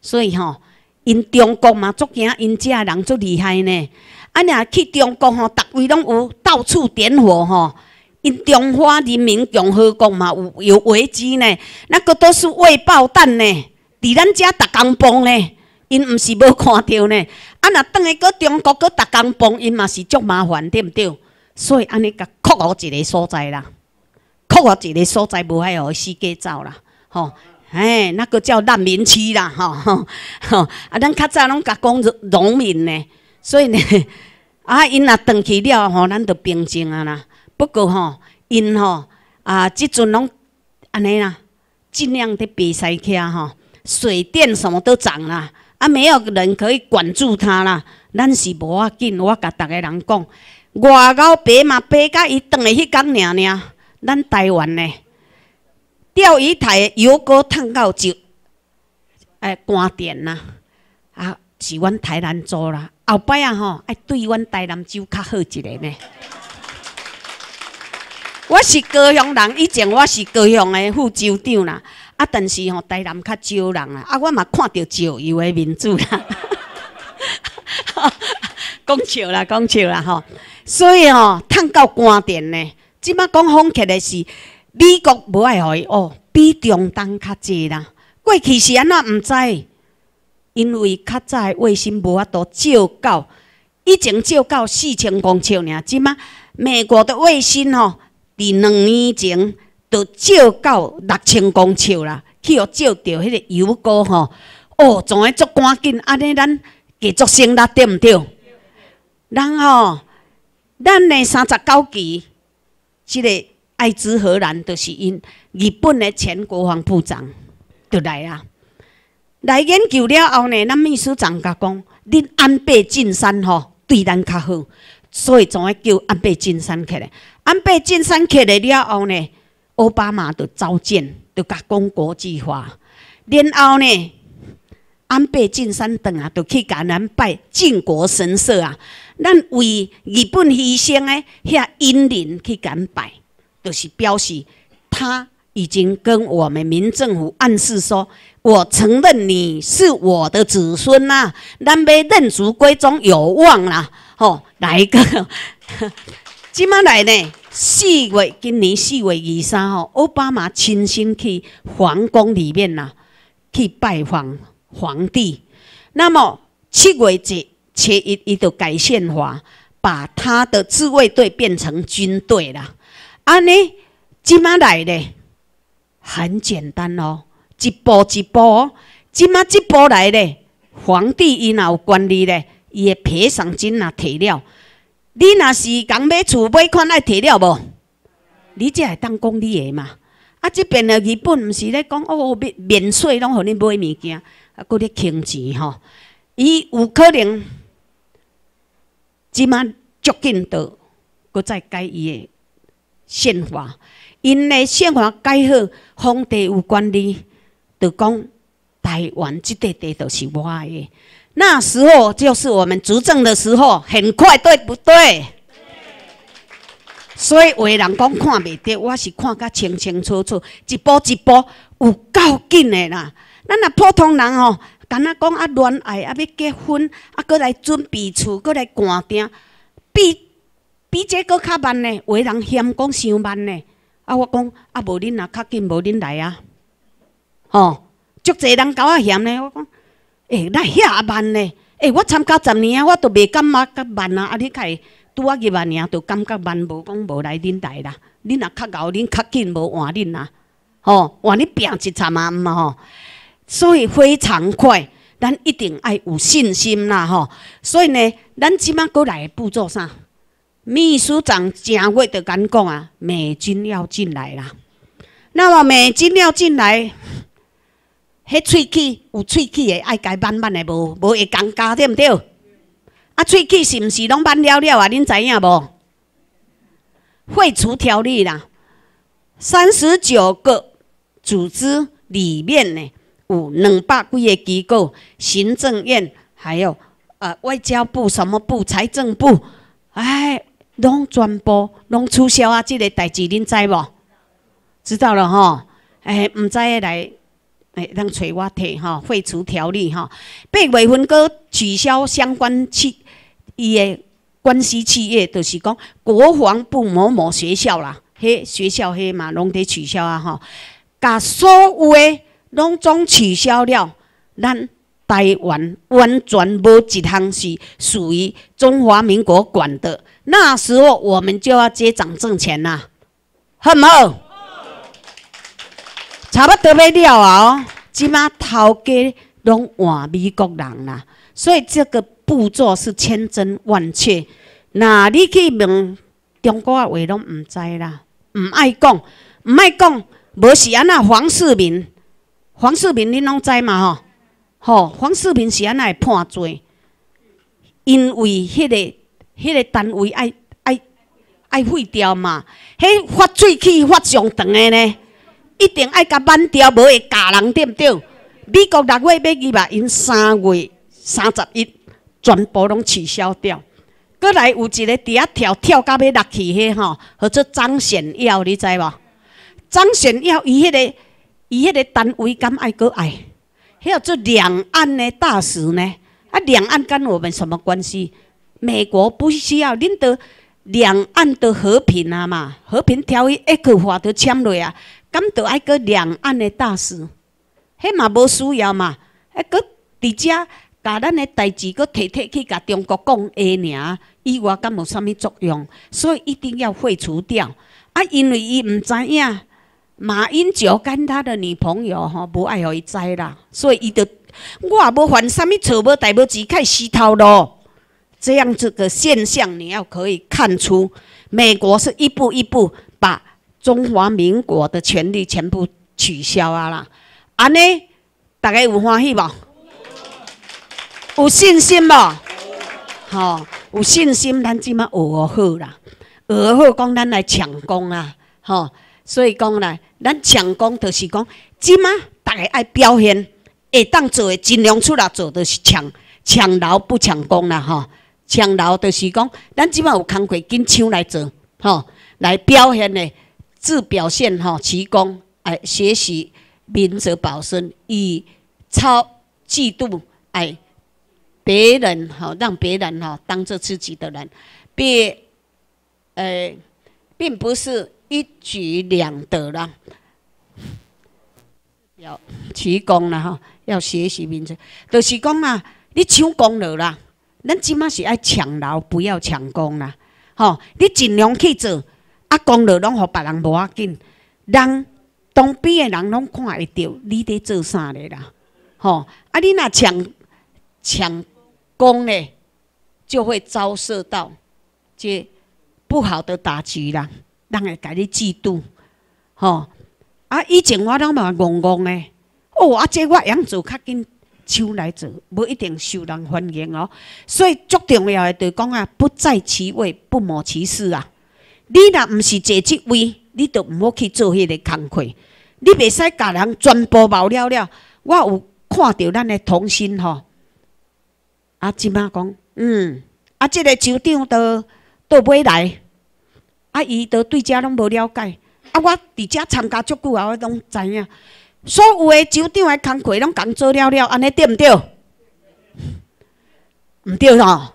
所以吼，因中国嘛足惊因遮人足厉害呢。啊，若去中国吼，逐位拢有到处点火吼。因中华人民共和国嘛有有危机呢，那个都是未爆弹呢，伫咱遮逐工崩呢。因毋是无看到呢。啊，若等下过中国过逐工崩，因嘛是足麻烦对毋对？所以安尼，甲括落一个所在啦，括落一个所在，无爱往四界走啦，吼，哎，那个叫难民区啦，吼吼吼。啊，咱较早拢甲讲农民呢，所以呢，啊，因若登去了吼，咱就平静啊啦。不过吼，因吼啊，即阵拢安尼啦，尽量伫白西徛吼，水电什么都涨啦，啊，没有人可以管住他啦，咱是无要紧，我甲逐个人讲。外高白嘛白，甲伊断的迄工尔尔，咱台湾呢钓鱼台油锅烫到就哎关电啦，啊是阮台南做啦，后摆啊吼爱对阮台南酒较好一个呢。我是高雄人，以前我是高雄的副州长啦，啊但是吼台南较少人啦，啊我嘛看到石油的民主啦，讲笑啦讲笑啦吼。所以吼，趁到关键呢。即马讲风起来是美国无爱伊哦，比中东较济啦。过去是安怎毋知？因为较早卫星无法度照到，以前照到四千公尺尔，即马美国的卫星吼，伫两年前都照到六千公尺啦，去互照到迄个油锅吼。哦，仲爱足赶紧，安尼咱继续升啦，对唔对？然后。咱的三十九集，即个爱之荷兰，就是因日本的前国防部长就来啊，来研究了后呢，咱秘书长甲讲，恁安倍晋三吼对咱较好，所以怎爱叫安倍晋三起来？安倍晋三起来了后呢，奥巴马就召见，就甲讲国际化，然后呢，安倍晋三等啊，就去甲咱拜靖国神社啊。咱为日本牺牲的遐英灵去感拜，就是表示他已经跟我们民政府暗示说：“我承认你是我的子孙啊，咱要认祖归宗有望啦！”吼，来一个，今么来呢？四月今年四月二三号，奥巴马亲身去皇宫里面呐，去拜访皇帝。那么七月节。且伊伊就改宪法，把他的自卫队变成军队了。安尼怎么来的？很简单哦，一步一步，怎么一步来的？皇帝伊哪有管理的？伊的赔偿金哪提了，你那是共买厝买款来提了无？你这会当讲你的嘛？啊，这边的日本毋是咧讲哦，免免税拢互你买物件，啊，佫咧坑钱吼，伊有可能？即马足紧到，国再改伊的宪法，因为宪法改好，皇帝有管理，就讲台湾即块地都是我的。那时候就是我们执政的时候，很快，对不对？所以话人讲看袂得，我是看甲清清楚楚，一步一步有够紧的啦。咱若普通人吼。敢仔讲啊恋爱啊要结婚啊，搁来准备厝，搁来掼定，比比这搁较慢呢，的人嫌讲伤慢呢。啊，我讲啊，无恁若较紧，无恁来啊。吼，足侪人甲我嫌呢。我讲，诶，来遐慢呢？诶，我参加十年啊，我都未感觉慢啊。啊，你会拄啊入万年都感觉慢无。讲无来恁来啦，恁若较敖，恁较紧无换恁啦。吼，换恁拼一餐啊嘛吼。所以非常快，咱一定爱有信心啦，吼！所以呢，咱即马过来步骤啥？秘书长正话着敢讲啊，美军要进来啦。那么美军要进来，迄喙齿有喙齿的爱该慢慢的无无会尴尬对毋对？啊，喙齿是毋是拢慢了了啊？恁知影无？废除条例啦，三十九个组织里面呢？有两百几个机构，行政院还有呃外交部什么部财政部，哎，拢全部拢取消啊！这个代志恁知无？知道了哈。哎，唔知的来，哎，让找我提哈，废除条例哈。被伟文哥取消相关企，伊的，关系企业，就是讲国防部某某学校啦，嘿，学校嘿嘛，拢得取消啊哈。甲所有。拢总取消了，咱台湾完全无一项是属于中华民国管的。那时候我们就要接掌政权啦，好无？差不多袂了啊！即嘛头家拢换美国人啦，所以这个步骤是千真万确。那你去问中国话拢唔知啦，唔爱讲，唔爱讲，无是啊？那黄世明。黄世明，恁拢知嘛？吼，吼，黄世明是安内判罪，因为迄个、迄个单位爱爱爱废掉嘛。迄发水气发上长的呢，一定爱甲挽掉，无会咬人，对不对？美国六月要二八，因三月三十一全部拢取消掉。过来有一个伫遐跳跳到要落去迄吼，叫做张显耀，你知无？张显耀伊迄个。伊迄个单位敢爱个爱，迄有做两岸的大使呢？啊，两岸跟我们什么关系？美国不需要恁导两岸的和平啊嘛，和平条约一句话就签落啊，敢得爱个两岸的大使，迄嘛无需要嘛？啊，搁伫遮甲咱的代志搁提提起，甲中国讲下尔，以外敢有啥物作用？所以一定要废除掉啊，因为伊毋知影。马英九跟他的女朋友吼，无爱互伊知啦，所以伊就我也无犯啥物错，无代表只开始头咯。这样子个现象，你要可以看出，美国是一步一步把中华民国的权力全部取消啊啦。安尼，大家有欢喜无？有信心无？吼，有信心，咱即仔学好啦，学好讲咱来抢功啊，吼。所以讲呢，咱成功就是讲，即啊，大家爱表现，会当做个尽量出来做，就是抢抢劳不抢功啦，吼！抢劳就是讲，咱即啊有工课紧抢来做，吼，来表现的自表现，吼，其功，哎，学习，明哲保身，以超嫉妒，哎，别人，吼，让别人，吼，当做自己的人，别，诶，并不是。一举两得啦，要提供了哈，要学习名称，就是讲嘛，你抢功劳啦，咱即马是爱抢劳，不要抢功啦，吼，你尽量去做，啊，功劳拢互别人无要紧，人当边的人拢看会到你伫做啥咧啦，吼，啊，你若抢抢功咧，就会遭受到即不好的打击啦。人会家己嫉妒，吼！啊，以前我拢嘛怣怣的，哦，啊，即我样做较紧，手来做，无一定受人欢迎哦。所以，足重要个就讲啊，不在其位，不谋其事啊。你若毋是坐即位，你就毋好去做迄个工课。你袂使共人全部包了了。我有看到咱的童心吼。啊，即摆讲，嗯，啊，即个酒店都都买来。啊！伊都对遮拢无了解，啊！我伫遮参加足久后，我拢知影，所有的酒店的工课，拢工做了了，安尼对毋对？毋对咯，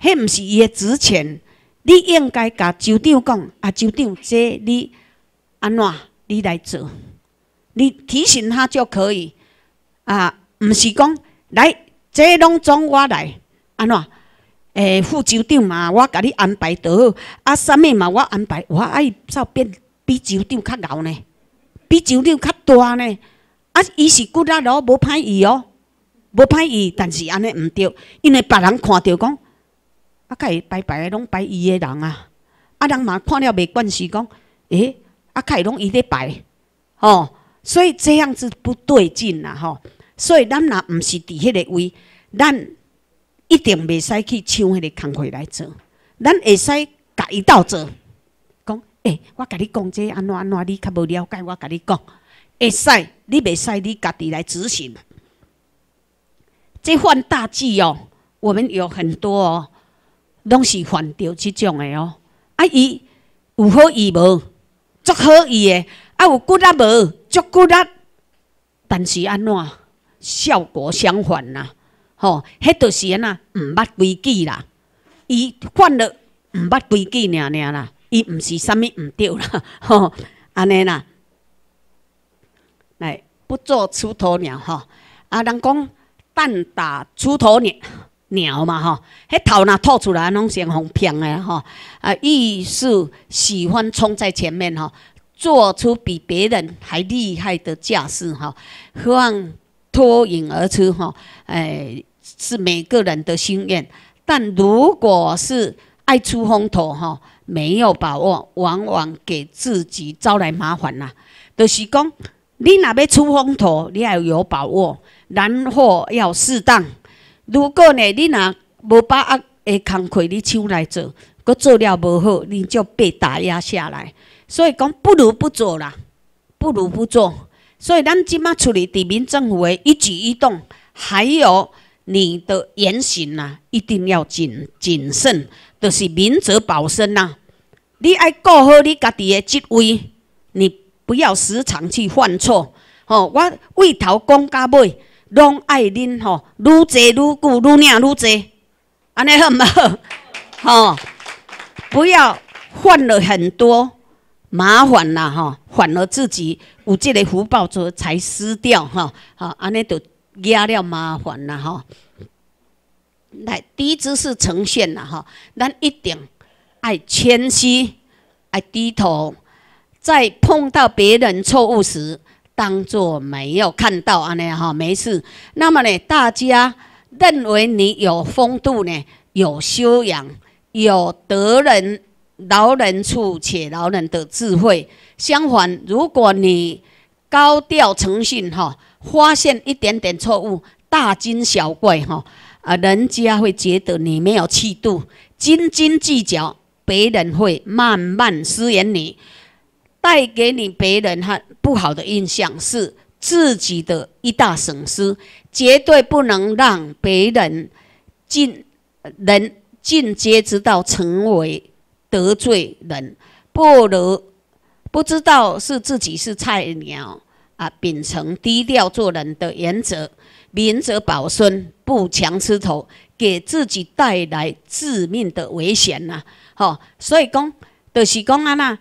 迄毋是伊的职权，你应该甲酒店讲，啊，酒店这你安怎，你来做，你提醒他就可以，啊，毋是讲来，这拢总我来，安怎？诶，副州长嘛，我甲你安排倒好，啊，啥物嘛，我安排，我爱稍变比州长较牛呢，比州长较大呢，啊，伊是骨力哦，无歹伊哦，无歹伊，但是安尼毋对，因为别人看到讲，啊，甲伊拜拜拢拜伊诶人啊，啊，人嘛看了袂惯是讲，诶，啊，甲伊拢伊咧拜，吼，所以这样子不对劲啊。吼，所以咱若毋是伫迄个位，咱。一定袂使去抢迄个工课来做，咱会使甲伊斗做。讲，诶，我甲你讲这安怎安怎，你较无了解，我甲你讲。会使，你袂使你家己来执行。这犯大忌哦，我们有很多哦，拢是犯着即种的哦。啊，伊有好伊无，足好伊的；啊，有骨力无，足骨力。但是安怎，效果相反呐？哦，迄就是安啊，毋捌规矩啦，伊犯了毋捌规矩，尔尔啦，伊毋是啥物毋对啦，吼，安尼啦，来不做出头鸟吼。啊人讲蛋打出头鸟鸟嘛吼，迄头若吐出来拢先红平的吼，啊，意思喜欢冲在前面吼，做出比别人还厉害的架势哈，希望脱颖而出哈，哎。是每个人的心愿，但如果是爱出风头哈，没有把握，往往给自己招来麻烦啦。就是讲，你若要出风头，你要有把握，然后要适当。如果呢，你若无把握的工课，你抢来做，果做了无好，你就被打压下来。所以讲，不如不做啦，不如不做。所以咱即马处理地名政府的一举一动，还有。你的言行呐，一定要谨谨慎，就是明哲保身呐。你爱顾好你家己的职位，你不要时常去犯错。吼，我为头讲家尾，拢爱恁吼，愈做愈久，愈领愈济，安尼好好？吼，不要犯了很多麻烦啦，吼，反而自己有这个福报才失掉哈。好，安尼就。惹了麻烦了吼。来，低一只是现信了吼。咱一定爱谦虚，爱低头，在碰到别人错误时，当作没有看到安尼吼，没事。那么呢，大家认为你有风度呢，有修养，有得人饶人处且饶人的智慧。相反，如果你高调诚信哈。发现一点点错误，大惊小怪，哈，啊，人家会觉得你没有气度，斤斤计较，别人会慢慢疏远你，带给你别人哈不好的印象，是自己的一大损失，绝对不能让别人进人进阶，知道，成为得罪人，不如不知道是自己是菜鸟。啊，秉承低调做人的原则，明哲保身，不强吃头，给自己带来致命的危险呐！哈，所以讲，就是讲安那，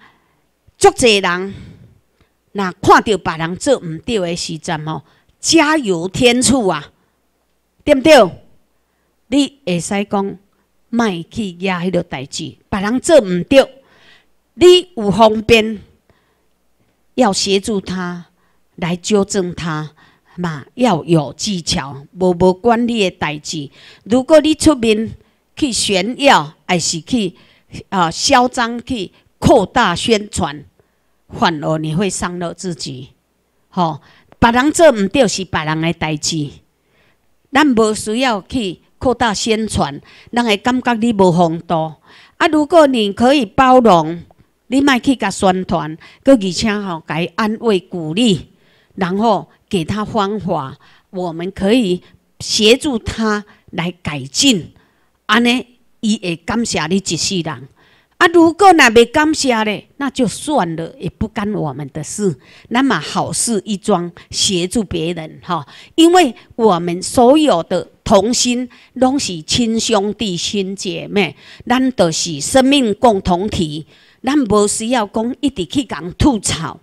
足济人，那看到别人做毋对的时阵吼，加油添醋啊，对毋对？你会使讲，卖去惹迄个代志，别人做毋对，你有方便要协助他。来纠正他嘛，要有技巧，无无管你的代志。如果你出面去炫耀，也是去啊嚣张去扩大宣传，反而你会伤了自己。吼，别人做毋对是别人的代志，咱无需要去扩大宣传，人会感觉你无风度。啊，如果你可以包容，你莫去甲宣传，佮而且吼，伊安慰鼓励。然后给他方法，我们可以协助他来改进。安尼，伊会感谢你一世人。啊，如果那袂感谢嘞，那就算了，也不干我们的事。那么好事一桩，协助别人哈，因为我们所有的同心拢是亲兄弟亲姐妹，咱都是生命共同体，咱无需要讲一直去讲吐槽。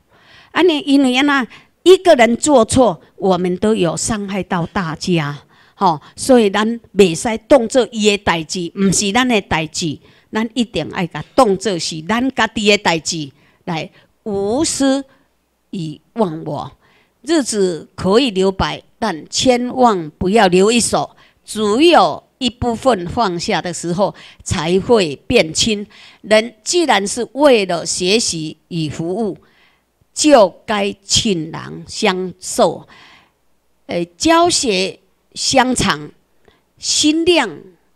安尼，因为安那。一个人做错，我们都有伤害到大家，吼！所以咱袂使当做伊的代志，毋是咱的代志，咱一定爱甲当做是咱家己的代志来无私以忘我。日子可以留白，但千万不要留一手。只有一部分放下的时候，才会变轻。人既然是为了学习与服务。就该坦人相授。呃，教学相长，心量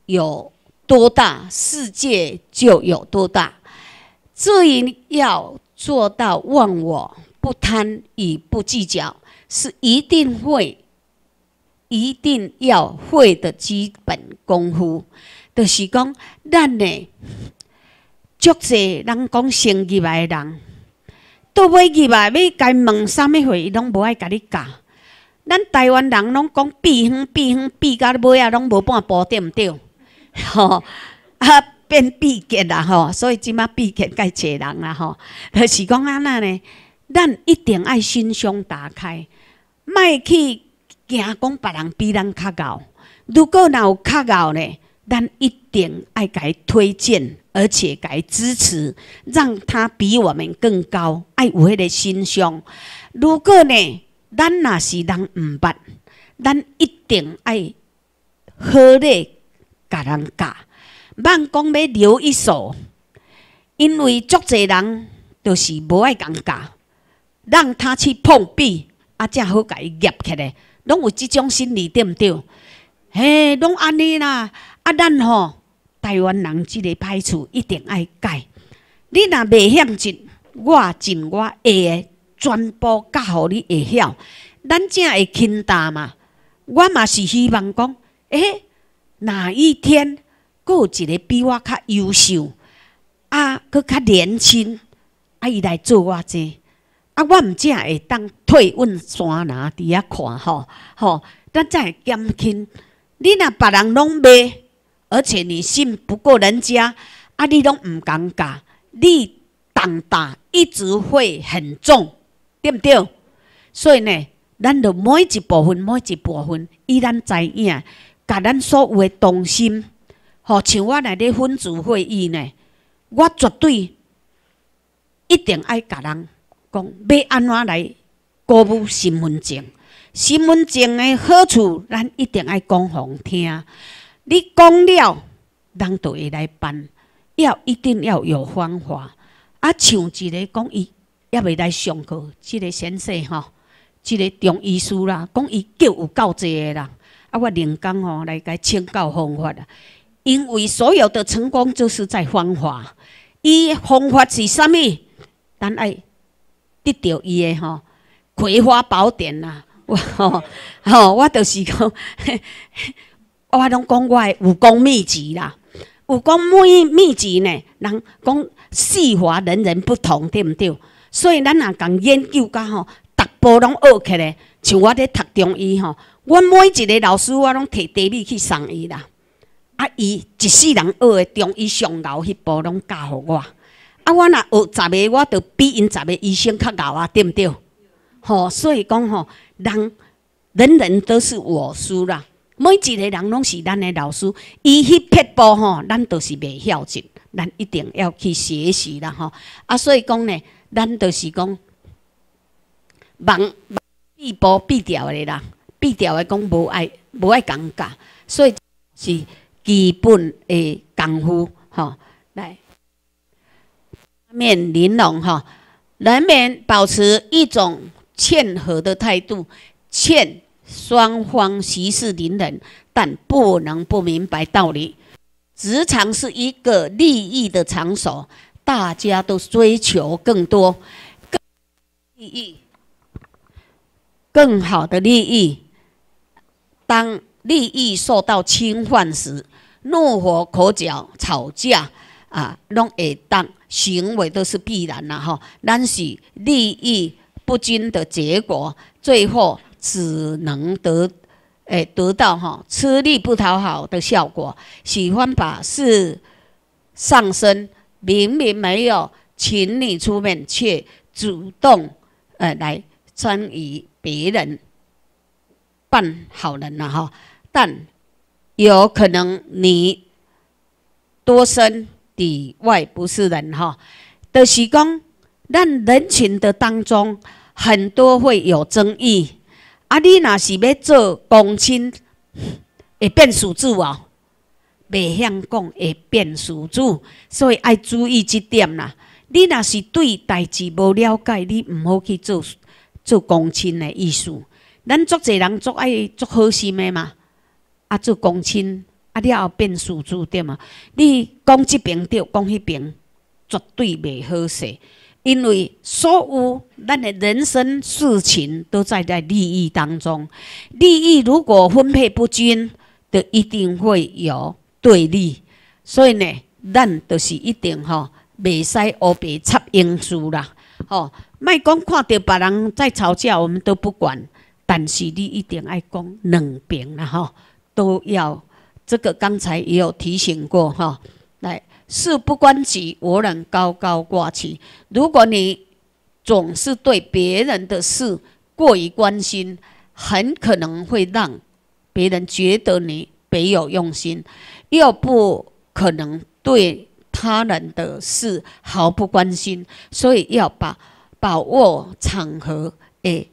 有多大，世界就有多大。这一要做到忘我、不贪与不计较，是一定会、一定要会的基本功夫。就是讲，咱呢，足侪人讲成来的人。到尾去吧，要该问啥物货，伊拢无爱甲你教。咱台湾人拢讲闭眼闭眼闭到尾啊，拢无半对毋着。吼，啊变闭结啦吼，所以即马闭结该济人啦吼，就是讲安那呢，咱一定爱心胸打开，莫去惊讲别人比咱较敖，如果若有较敖呢？咱一定爱伊推荐，而且伊支持，让他比我们更高，爱有迄个心胸。如果呢，咱若是人毋捌，咱一定爱好嘞，甲人教。莫讲要留一手，因为足济人就是无爱尴教，让他去碰壁，啊，正好甲伊夹起来，拢有即种心理毋对？嘿，拢安尼啦。啊，咱吼台湾人即个歹处一定爱改。你若袂嫌，进，我尽我会的全部教予你会晓。咱才会轻淡嘛。我嘛是希望讲，哎，哪一天有一个比我较优秀，啊，佫较年轻，啊伊来做我这，啊，我毋才会当退阮山哪伫遐看吼吼，咱才会减轻。你若别人拢袂，而且你信不过人家，啊！你拢唔尴尬，你打大一直会很重，对毋对？所以呢，咱就每一部分、每一部分，依咱知影，甲咱所有诶同心。吼，像我来咧分组会议呢，我绝对一定爱甲人讲，要安怎来鼓舞身份证，身份证诶好处，咱一定爱讲互听。你讲了，人就会来办，要一定要有方法。啊，像一个讲伊，也未来上课，即个先生吼，即个中医师啦，讲伊叫有够济个人，啊，我人工吼来给请教方法啦。因为所有的成功就是在方法，伊方法是啥物？咱要得到伊的吼《葵花宝典》啦，我吼哈，我就是讲。我拢讲我的武功秘籍啦，武功每秘籍呢，人讲细化，人人不同，对毋对？所以咱若共研究甲吼，逐步拢学起来，像我咧读中医吼，阮每一个老师我拢提茶米去送伊啦。啊，伊一世人学的中医上老迄步拢教互我，啊，我若学十个，我著比因十个医生较老啊，对毋对？吼，所以讲吼，人人人都是我师啦。每一个人拢是咱的老师，伊去撇步吼，咱都是袂晓紧，咱一定要去学习啦吼。啊，所以讲呢，咱就是讲，忙必步必掉的啦，必掉的讲无爱无爱尴尬，所以是基本的功夫吼。来，面玲珑吼，人们保持一种谦和的态度，谦。双方息事宁人，但不能不明白道理。职场是一个利益的场所，大家都追求更多、更利益、更好的利益。当利益受到侵犯时，怒火可浇，吵架啊，拢会当行为都是必然啦哈。但是利益不均的结果，最后。只能得，哎，得到哈吃力不讨好的效果。喜欢把事上升，明明没有，请你出面，却主动呃来参与别人扮好人了哈。但有可能你多生底外不是人哈，就是讲在人群的当中，很多会有争议。啊，你若是要做公亲会变树子哦，未晓讲会变树子，所以要注意一点啦。你若是对代志无了解，你毋好去做做公亲的意思。咱做侪人做爱做好心的嘛，啊做公亲，啊了后变树子对嘛？你讲即边对，讲迄边绝对未好势。因为所有咱的人生事情都在在利益当中，利益如果分配不均，就一定会有对立。所以呢，咱就是一定吼，未使个别插英素啦，吼。卖讲看到别人在吵架，我们都不管，但是你一定爱讲两边啦，吼，都要。这个刚才也有提醒过，吼。事不关己，我能高高挂起。如果你总是对别人的事过于关心，很可能会让别人觉得你别有用心。又不可能对他人的事毫不关心，所以要把把握场合，哎，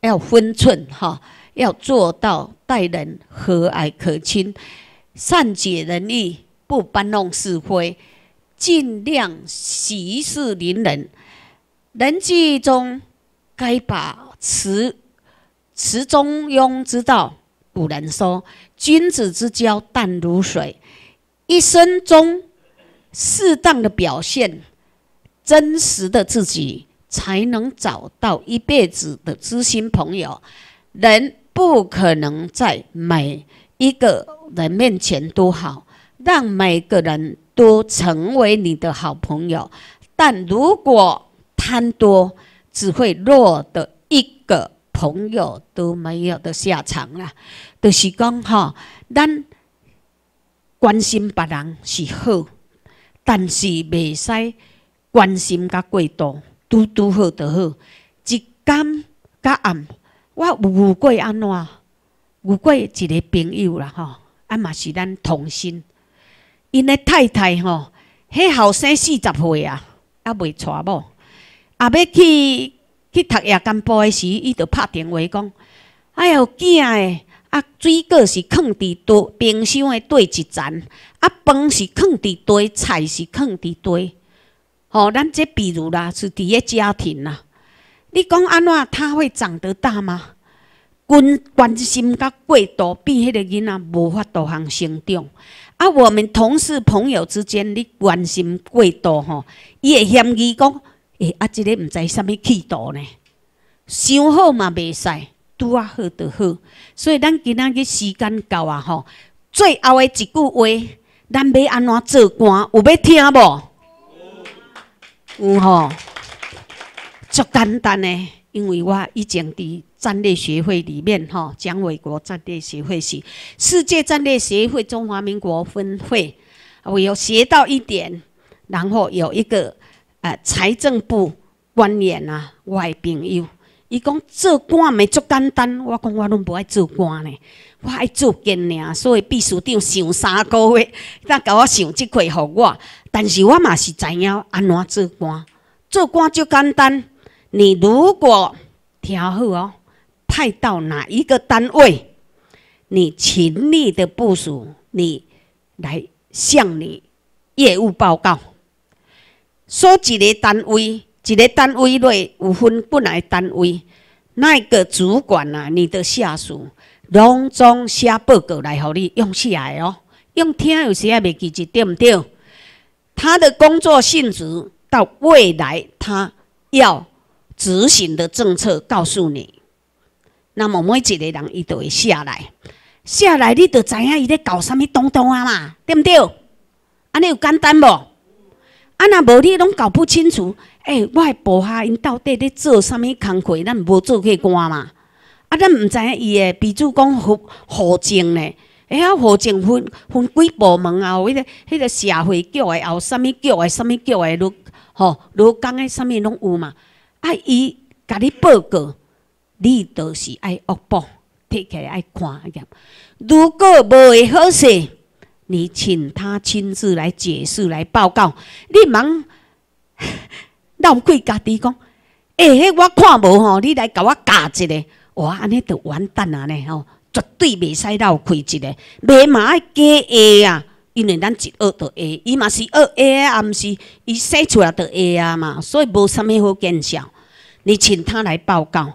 要分寸哈，要做到待人和蔼可亲，善解人意。不搬弄是非，尽量息事宁人。人际中该把持持中庸之道。古人说：“君子之交淡如水。”一生中适当的表现真实的自己，才能找到一辈子的知心朋友。人不可能在每一个人面前都好。让每个人都成为你的好朋友，但如果贪多，只会落得一个朋友都没有的下场了。就是讲，哈，咱关心别人是好，但是袂使关心甲过度，拄拄好就好。一甘甲暗，我有过安怎，有过一个朋友啦，哈，啊嘛是咱同心。因诶太太吼，迄后生四十岁啊，也袂娶某。啊，要去去读夜干班时，伊就拍电话讲：“哎呦，囝诶！啊，水果是放伫桌冰箱诶底一层，啊，饭是放伫底，菜是放伫底。吼，咱这比如啦，是伫个家庭啦，你讲安怎，他会长得大吗？关关心甲过度，比迄个囡仔无法度通成长。”啊，我们同事朋友之间，你关心过多吼，伊会嫌疑讲，哎，啊，即个毋知啥物企图呢？想好嘛袂使，拄啊好就好。所以咱今仔日时间到啊吼，最后的一句话，咱要安怎做官，有要听无？有吼，足简单诶，因为我以前伫。战略协会里面，哈，蒋纬国战略协会是世界战略协会中华民国分会。我有学到一点，然后有一个呃财政部官员啊，外朋友，伊讲做官咪足简单，我讲我拢不爱做官呢，我爱做官呢。所以秘书长想三个月，才甲我想即块给我，但是我嘛是知影安怎做官，做官足简单。你如果听好哦。派到哪一个单位，你全力的部署，你来向你业务报告。说一个单位，一个单位内有分不来单位，那个主管啊，你的下属，隆重写报告来，好你用起来哦。用听有时也袂记记对唔对？他的工作性质，到未来他要执行的政策，告诉你。那么每一个人伊都会下来，下来你就知影伊在搞什么东东啊嘛，对不对？安尼有简单无？啊那无你拢搞不清楚，诶，我部下因到底在做啥物工课，咱无做过官嘛。啊，咱毋知影伊的，比如讲，火火政呢？哎呀，火政分分几部门啊？迄个、迄个社会局的，也有啥物局的、啥物局的，如、吼、如讲的，啥物拢有嘛？啊，伊甲你报告。你倒是爱恶报，摕起来爱看一个。如果无会好势，你请他亲自来解释、来报告。你茫浪费家己讲，哎，迄我看无吼，你来甲我教一个，哇，安尼就完蛋啊！呢吼，绝对袂使闹开一个。袂嘛，加下啊，因为咱一恶就会，伊嘛是学会啊，毋是伊生出来就会啊嘛，所以无啥物好见笑。你请他来报告。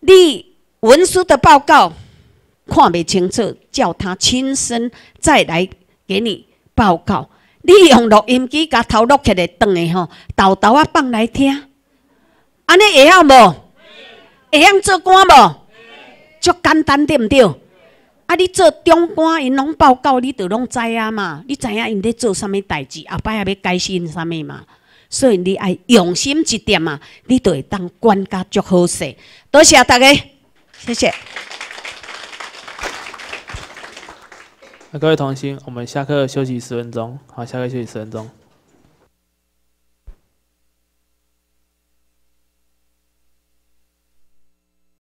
你文书的报告看不清楚，叫他亲身再来给你报告。你用录音机把头录起来，等下吼，豆豆啊放来听，安尼会晓无？会晓做官无？足简单对毋对？啊，你做长官，因拢报告，你就拢知影嘛。你知影因在做什么代志，后摆也要解释因什么嘛。所以你爱用心一点啊，你就会当管家做好势。多谢大家，谢谢。那各位同心，我们下课休息十分钟，好，下课休息十分钟。